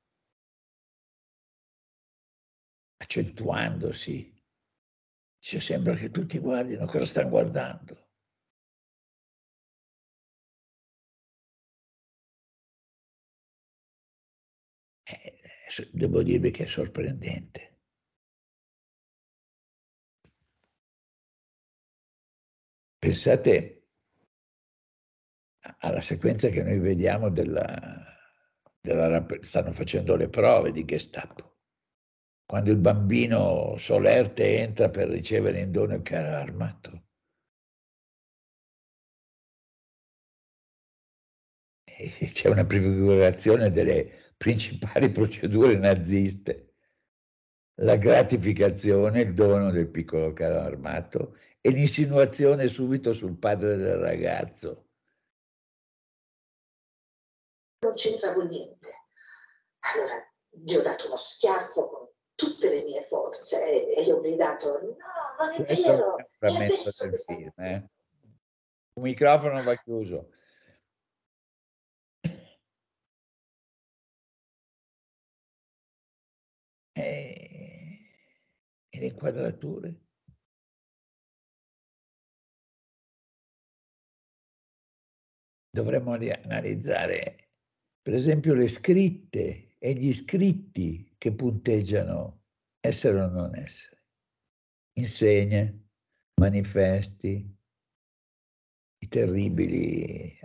accentuandosi Dice, sembra che tutti guardino, cosa stanno guardando? Eh, devo dirvi che è sorprendente. Pensate alla sequenza che noi vediamo della, della stanno facendo le prove di Gestapo quando il bambino solerte entra per ricevere in dono il carro armato. E c'è una prefigurazione delle principali procedure naziste, la gratificazione, il dono del piccolo carro armato e l'insinuazione subito sul padre del ragazzo. Non c'entravo niente. Allora gli ho dato uno schiaffo con tutte le mie forze e gli ho gridato no, non è Questo vero. Non eh? microfono va chiuso. Eh, e, le inquadrature? Dovremmo analizzare, per esempio, le scritte e gli scritti che punteggiano essere o non essere. Insegne, manifesti, i terribili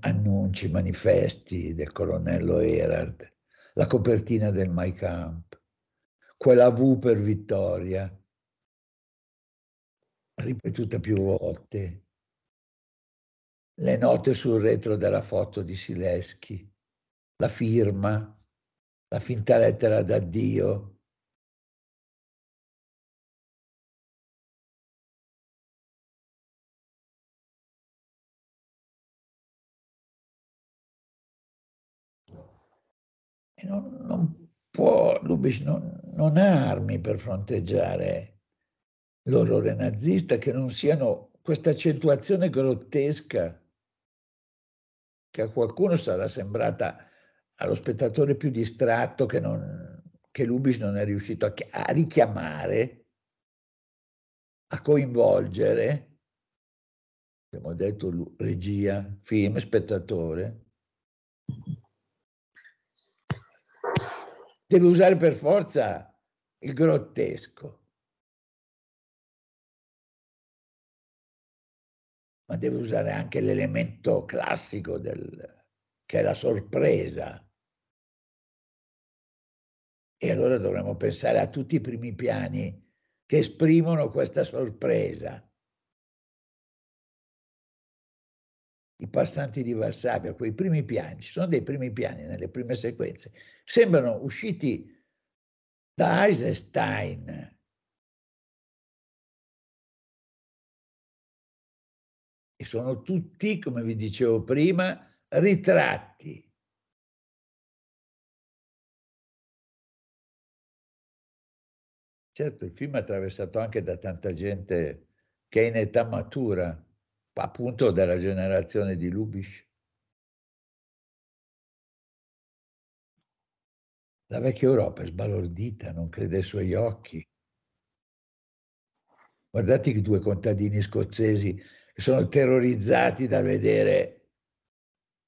annunci, manifesti del colonnello Erard, la copertina del My Camp, quella V per vittoria, ripetuta più volte, le note sul retro della foto di Sileschi, la firma, la finta lettera d'addio. E non, non può, Lubitsch non, non ha armi per fronteggiare l'orrore nazista che non siano questa accentuazione grottesca che a qualcuno sarà sembrata allo spettatore più distratto che, non, che Lubis non è riuscito a, a richiamare, a coinvolgere, abbiamo detto regia, film, spettatore, deve usare per forza il grottesco. Ma deve usare anche l'elemento classico del, che è la sorpresa. E allora dovremmo pensare a tutti i primi piani che esprimono questa sorpresa. I passanti di Varsavia, quei primi piani, ci sono dei primi piani nelle prime sequenze, sembrano usciti da Eisenstein. E sono tutti, come vi dicevo prima, ritratti Certo, il film è attraversato anche da tanta gente che è in età matura, appunto dalla generazione di Lubisch. La vecchia Europa è sbalordita, non crede ai suoi occhi. Guardate i due contadini scozzesi che sono terrorizzati da vedere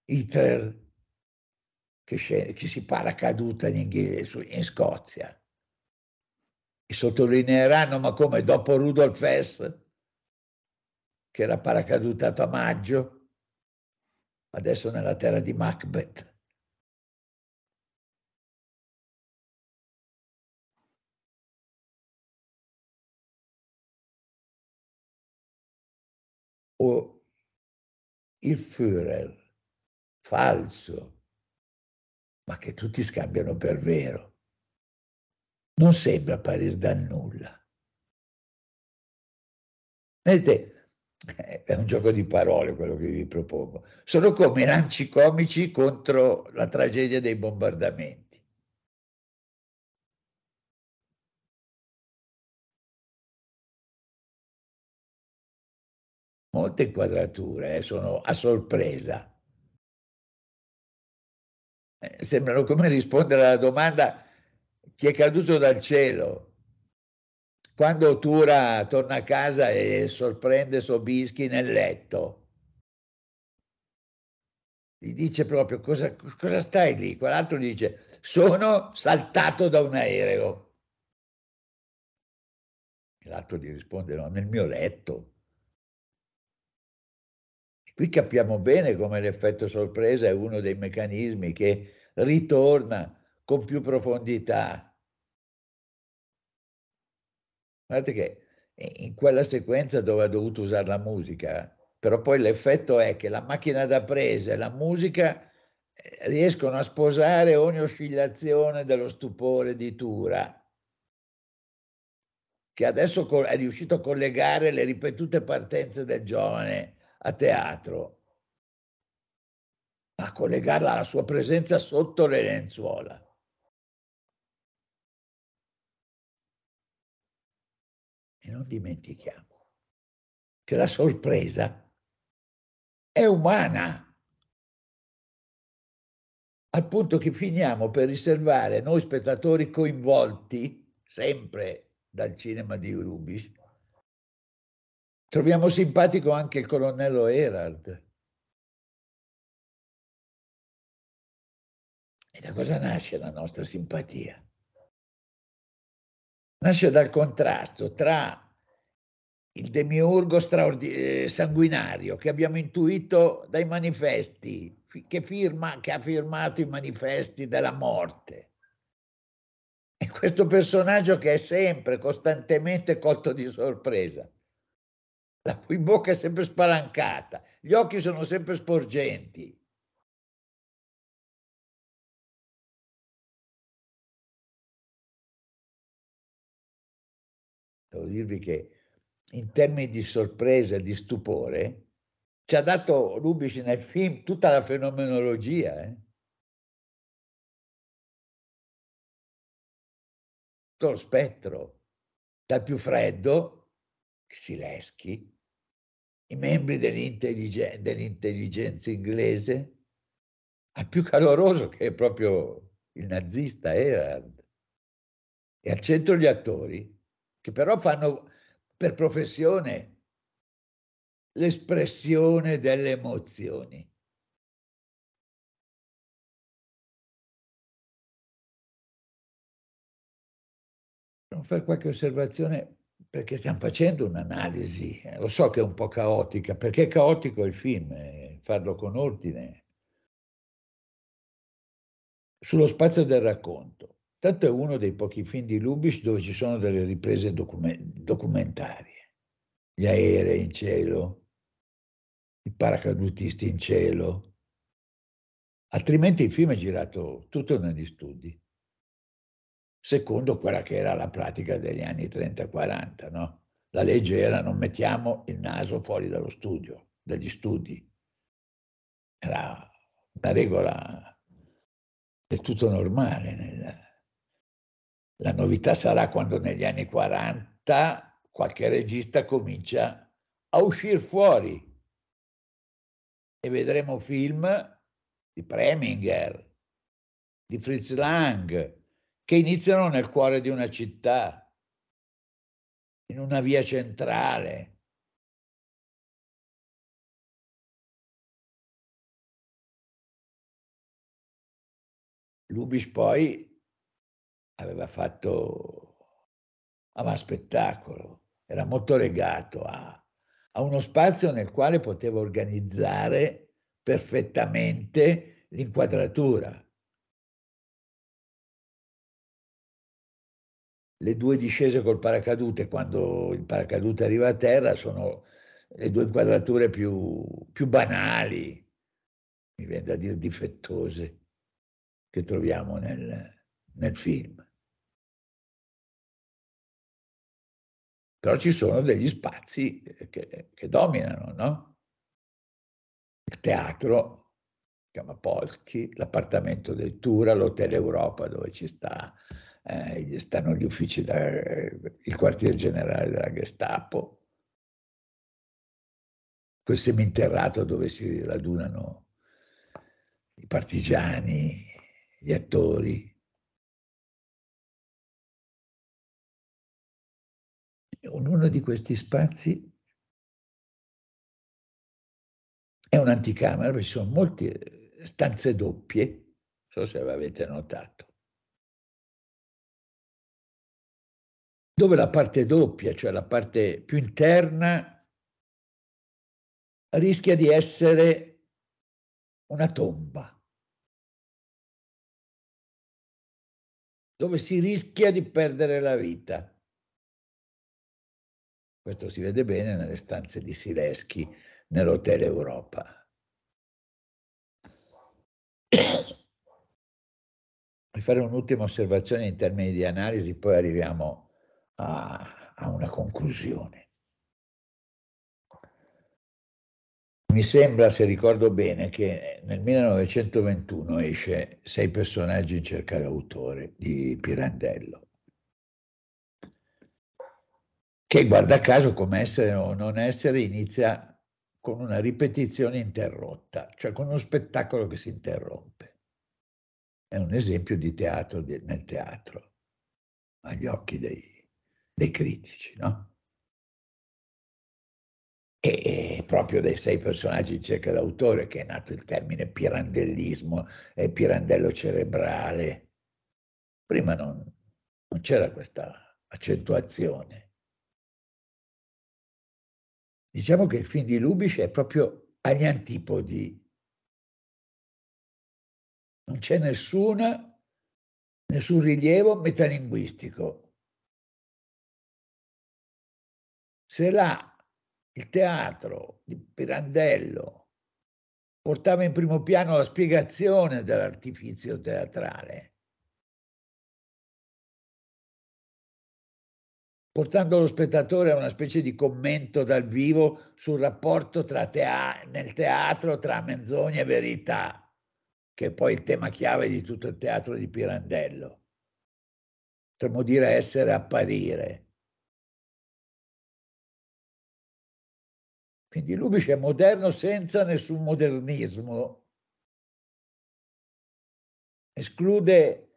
Hitler che, scende, che si paracaduta in, in Scozia sottolineeranno, ma come dopo Rudolf Hess, che era paracadutato a maggio, adesso nella terra di Macbeth. O il Führer falso, ma che tutti scambiano per vero non sembra apparire dal nulla. Vedete, eh, è un gioco di parole quello che vi propongo. Sono come lanci comici contro la tragedia dei bombardamenti. Molte inquadrature eh, sono a sorpresa. Eh, sembrano come rispondere alla domanda ti è caduto dal cielo. Quando Tura torna a casa e sorprende Sobischi nel letto, gli dice proprio cosa, cosa stai lì? Quell'altro gli dice sono saltato da un aereo. L'altro gli risponde no, nel mio letto. E qui capiamo bene come l'effetto sorpresa è uno dei meccanismi che ritorna con più profondità Guardate che in quella sequenza dove ha dovuto usare la musica, però poi l'effetto è che la macchina da presa e la musica eh, riescono a sposare ogni oscillazione dello stupore di Tura, che adesso è riuscito a collegare le ripetute partenze del giovane a teatro, a collegarla alla sua presenza sotto le lenzuola. E non dimentichiamo che la sorpresa è umana, al punto che finiamo per riservare noi spettatori coinvolti, sempre dal cinema di Rubis. troviamo simpatico anche il colonnello Erard. E da cosa nasce la nostra simpatia? nasce dal contrasto tra il demiurgo straordin- eh, sanguinario che abbiamo intuito dai manifesti, che, firma, che ha firmato i manifesti della morte. E questo personaggio che è sempre, costantemente colto di sorpresa, la cui bocca è sempre spalancata, gli occhi sono sempre sporgenti, devo dirvi che in termini di sorpresa, e di stupore, ci ha dato Rubic nel film tutta la fenomenologia. Eh? Tutto lo spettro, dal più freddo, Sileschi, i membri dell'intelligen- dell'intelligenza inglese, al più caloroso che è proprio il nazista Erard. e al centro gli attori, che però fanno per professione l'espressione delle emozioni. Non fare qualche osservazione perché stiamo facendo un'analisi, eh. lo so che è un po' caotica, perché è caotico il film, eh, farlo con ordine, sullo spazio del racconto. Tanto è uno dei pochi film di Lubitsch dove ci sono delle riprese document- documentarie. Gli aerei in cielo, i paracadutisti in cielo. Altrimenti il film è girato tutto negli studi, secondo quella che era la pratica degli anni 30-40. No? La legge era non mettiamo il naso fuori dallo studio, dagli studi. Era una regola del tutto normale nel, la novità sarà quando negli anni 40 qualche regista comincia a uscire fuori e vedremo film di Preminger, di Fritz Lang, che iniziano nel cuore di una città, in una via centrale. Lubis poi aveva fatto aveva spettacolo, era molto legato a, a uno spazio nel quale poteva organizzare perfettamente l'inquadratura. Le due discese col paracadute, quando il paracadute arriva a terra, sono le due inquadrature più, più banali, mi viene da dire difettose, che troviamo nel, nel film. però ci sono degli spazi eh, che, che dominano, no? Il teatro, si chiama Polchi, l'appartamento del Tura, l'Hotel Europa dove ci sta, eh, stanno gli uffici, del quartier generale della Gestapo, quel seminterrato dove si radunano i partigiani, gli attori, Ognuno di questi spazi è un'anticamera perché ci sono molte eh, stanze doppie, non so se avete notato, dove la parte doppia, cioè la parte più interna, rischia di essere una tomba, dove si rischia di perdere la vita. Questo si vede bene nelle stanze di Sileschi nell'Hotel Europa. Per fare un'ultima osservazione in termini di analisi, poi arriviamo a, a una conclusione. Mi sembra, se ricordo bene, che nel 1921 esce Sei personaggi in cerca d'autore di Pirandello che guarda caso come essere o non essere inizia con una ripetizione interrotta, cioè con uno spettacolo che si interrompe. È un esempio di teatro di, nel teatro, agli occhi dei, dei critici, no? E, e proprio dai sei personaggi in cerca d'autore che è nato il termine pirandellismo e pirandello cerebrale. Prima non, non c'era questa accentuazione Diciamo che il film di Lubitsch è proprio agli antipodi. Non c'è nessuna, nessun rilievo metalinguistico. Se là il teatro di Pirandello portava in primo piano la spiegazione dell'artificio teatrale, portando lo spettatore a una specie di commento dal vivo sul rapporto tea- nel teatro tra menzogna e verità, che è poi il tema chiave di tutto il teatro di Pirandello. Potremmo dire essere apparire. Quindi Lubic è moderno senza nessun modernismo. Esclude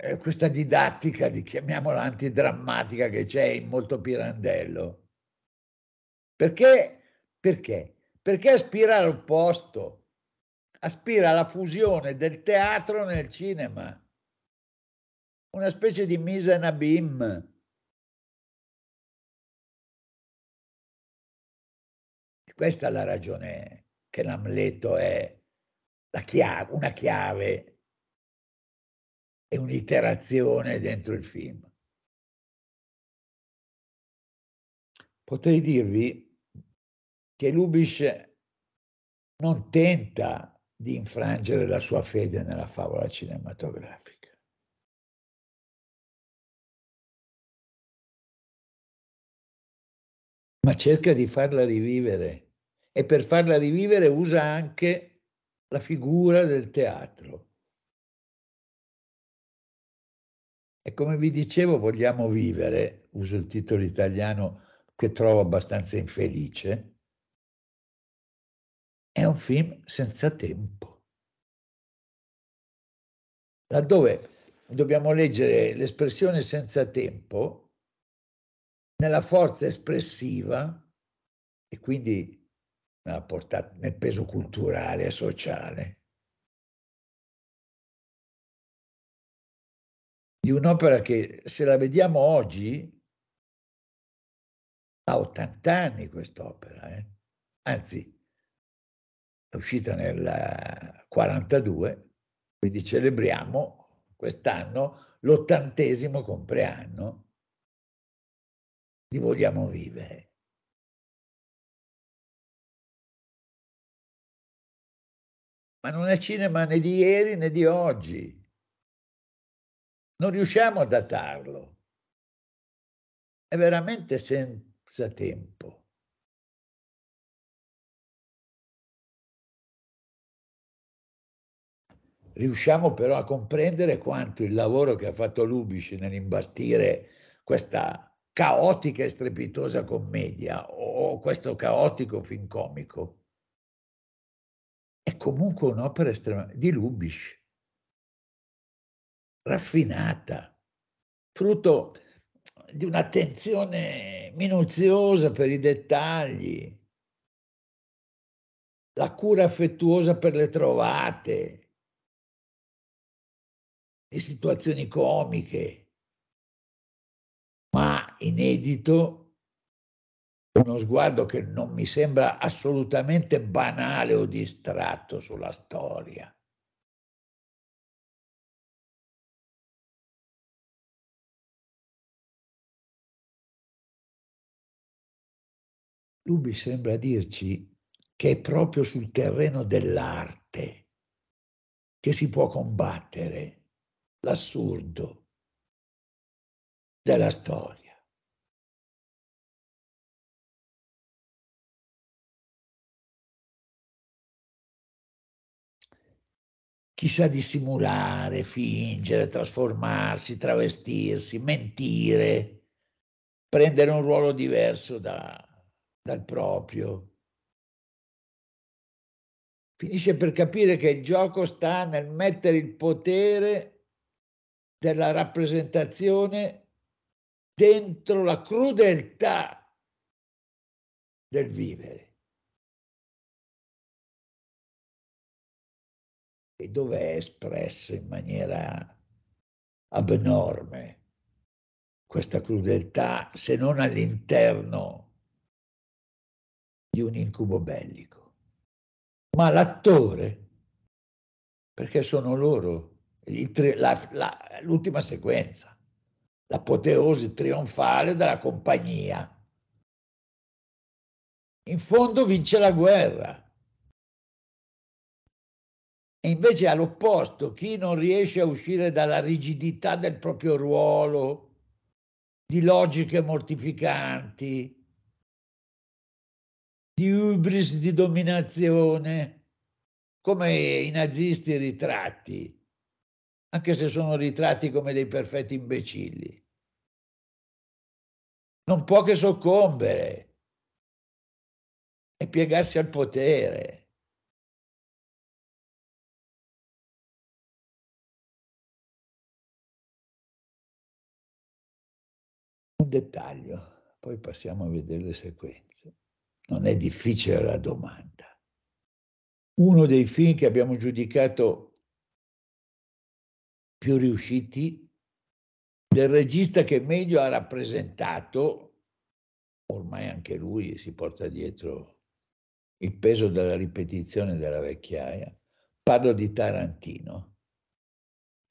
eh, questa didattica di chiamiamola antidrammatica che c'è in molto Pirandello. Perché? Perché? Perché aspira all'opposto, aspira alla fusione del teatro nel cinema, una specie di mise misena bim. Questa è la ragione che l'Amleto è la chiave, una chiave è un'iterazione dentro il film. Potrei dirvi che Lubish non tenta di infrangere la sua fede nella favola cinematografica. ma cerca di farla rivivere e per farla rivivere usa anche la figura del teatro. E come vi dicevo, vogliamo vivere, uso il titolo italiano che trovo abbastanza infelice, è un film senza tempo, laddove dobbiamo leggere l'espressione senza tempo nella forza espressiva e quindi portata, nel peso culturale e sociale di un'opera che se la vediamo oggi ha 80 anni quest'opera, eh? anzi è uscita nel 42, quindi celebriamo quest'anno l'ottantesimo compleanno di Vogliamo Vivere. Ma non è cinema né di ieri né di oggi. Non riusciamo a datarlo. È veramente senza tempo. Riusciamo però a comprendere quanto il lavoro che ha fatto Lubisch nell'imbastire questa caotica e strepitosa commedia o questo caotico film comico è comunque un'opera estremamente di Lubisch raffinata, frutto di un'attenzione minuziosa per i dettagli, la cura affettuosa per le trovate, di situazioni comiche, ma inedito uno sguardo che non mi sembra assolutamente banale o distratto sulla storia. Lubi sembra dirci che è proprio sul terreno dell'arte che si può combattere l'assurdo della storia. chi sa dissimulare, fingere, trasformarsi, travestirsi, mentire, prendere un ruolo diverso da, dal proprio. Finisce per capire che il gioco sta nel mettere il potere della rappresentazione dentro la crudeltà del vivere. e dove è espressa in maniera abnorme questa crudeltà se non all'interno di un incubo bellico, ma l'attore, perché sono loro, tri- la, la, l'ultima sequenza, l'apoteosi trionfale della compagnia. In fondo vince la guerra. E invece all'opposto, chi non riesce a uscire dalla rigidità del proprio ruolo, di logiche mortificanti, di ubris di dominazione, come i nazisti ritratti, anche se sono ritratti come dei perfetti imbecilli. Non può che soccombere e piegarsi al potere. Un dettaglio, poi passiamo a vedere le sequenze. Non è difficile la domanda. Uno dei film che abbiamo giudicato più riusciti del regista che meglio ha rappresentato, ormai anche lui si porta dietro il peso della ripetizione della vecchiaia, parlo di Tarantino.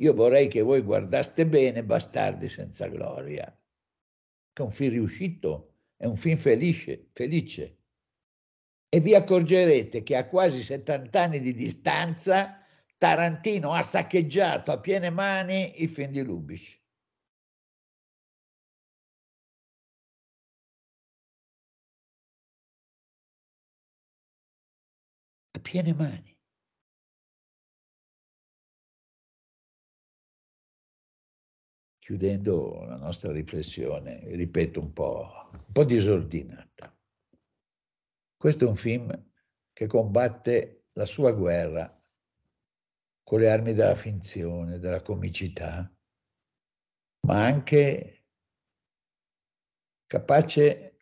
Io vorrei che voi guardaste bene Bastardi senza gloria, che è un film riuscito, è un film felice, felice e vi accorgerete che a quasi 70 anni di distanza Tarantino ha saccheggiato a piene mani i film di Lubitsch. A piene mani. Chiudendo la nostra riflessione, ripeto un po', un po disordinata. Questo è un film che combatte la sua guerra con le armi della finzione, della comicità, ma anche capace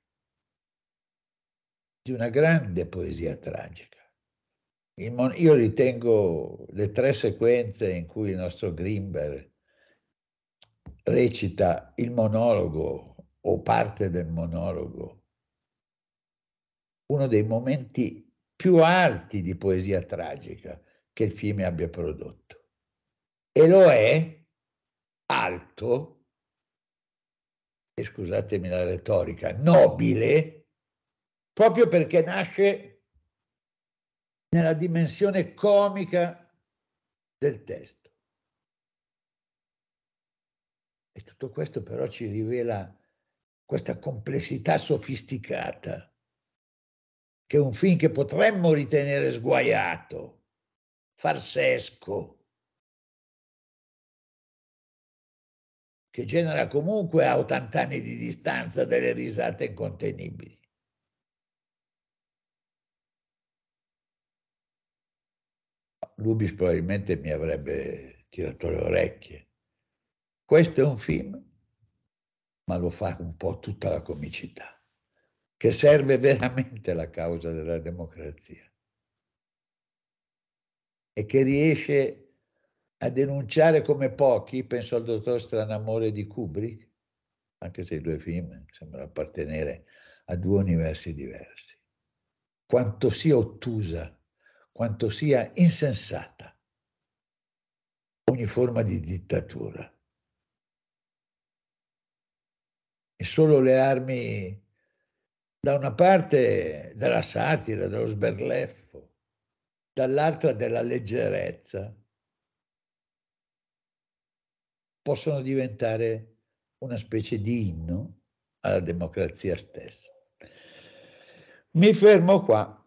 di una grande poesia tragica. Io ritengo le tre sequenze in cui il nostro Grimberg recita il monologo o parte del monologo uno dei momenti più alti di poesia tragica che il film abbia prodotto. E lo è alto, e scusatemi la retorica, nobile, proprio perché nasce nella dimensione comica del testo. E tutto questo però ci rivela questa complessità sofisticata che è un film che potremmo ritenere sguaiato, farsesco, che genera comunque a 80 anni di distanza delle risate incontenibili. Lubis probabilmente mi avrebbe tirato le orecchie. Questo è un film, ma lo fa un po' tutta la comicità che serve veramente la causa della democrazia e che riesce a denunciare come pochi, penso al dottor Stranamore di Kubrick, anche se i due film sembrano appartenere a due universi diversi, quanto sia ottusa, quanto sia insensata ogni forma di dittatura. E solo le armi da una parte della satira, dello sberleffo, dall'altra della leggerezza, possono diventare una specie di inno alla democrazia stessa. Mi fermo qua.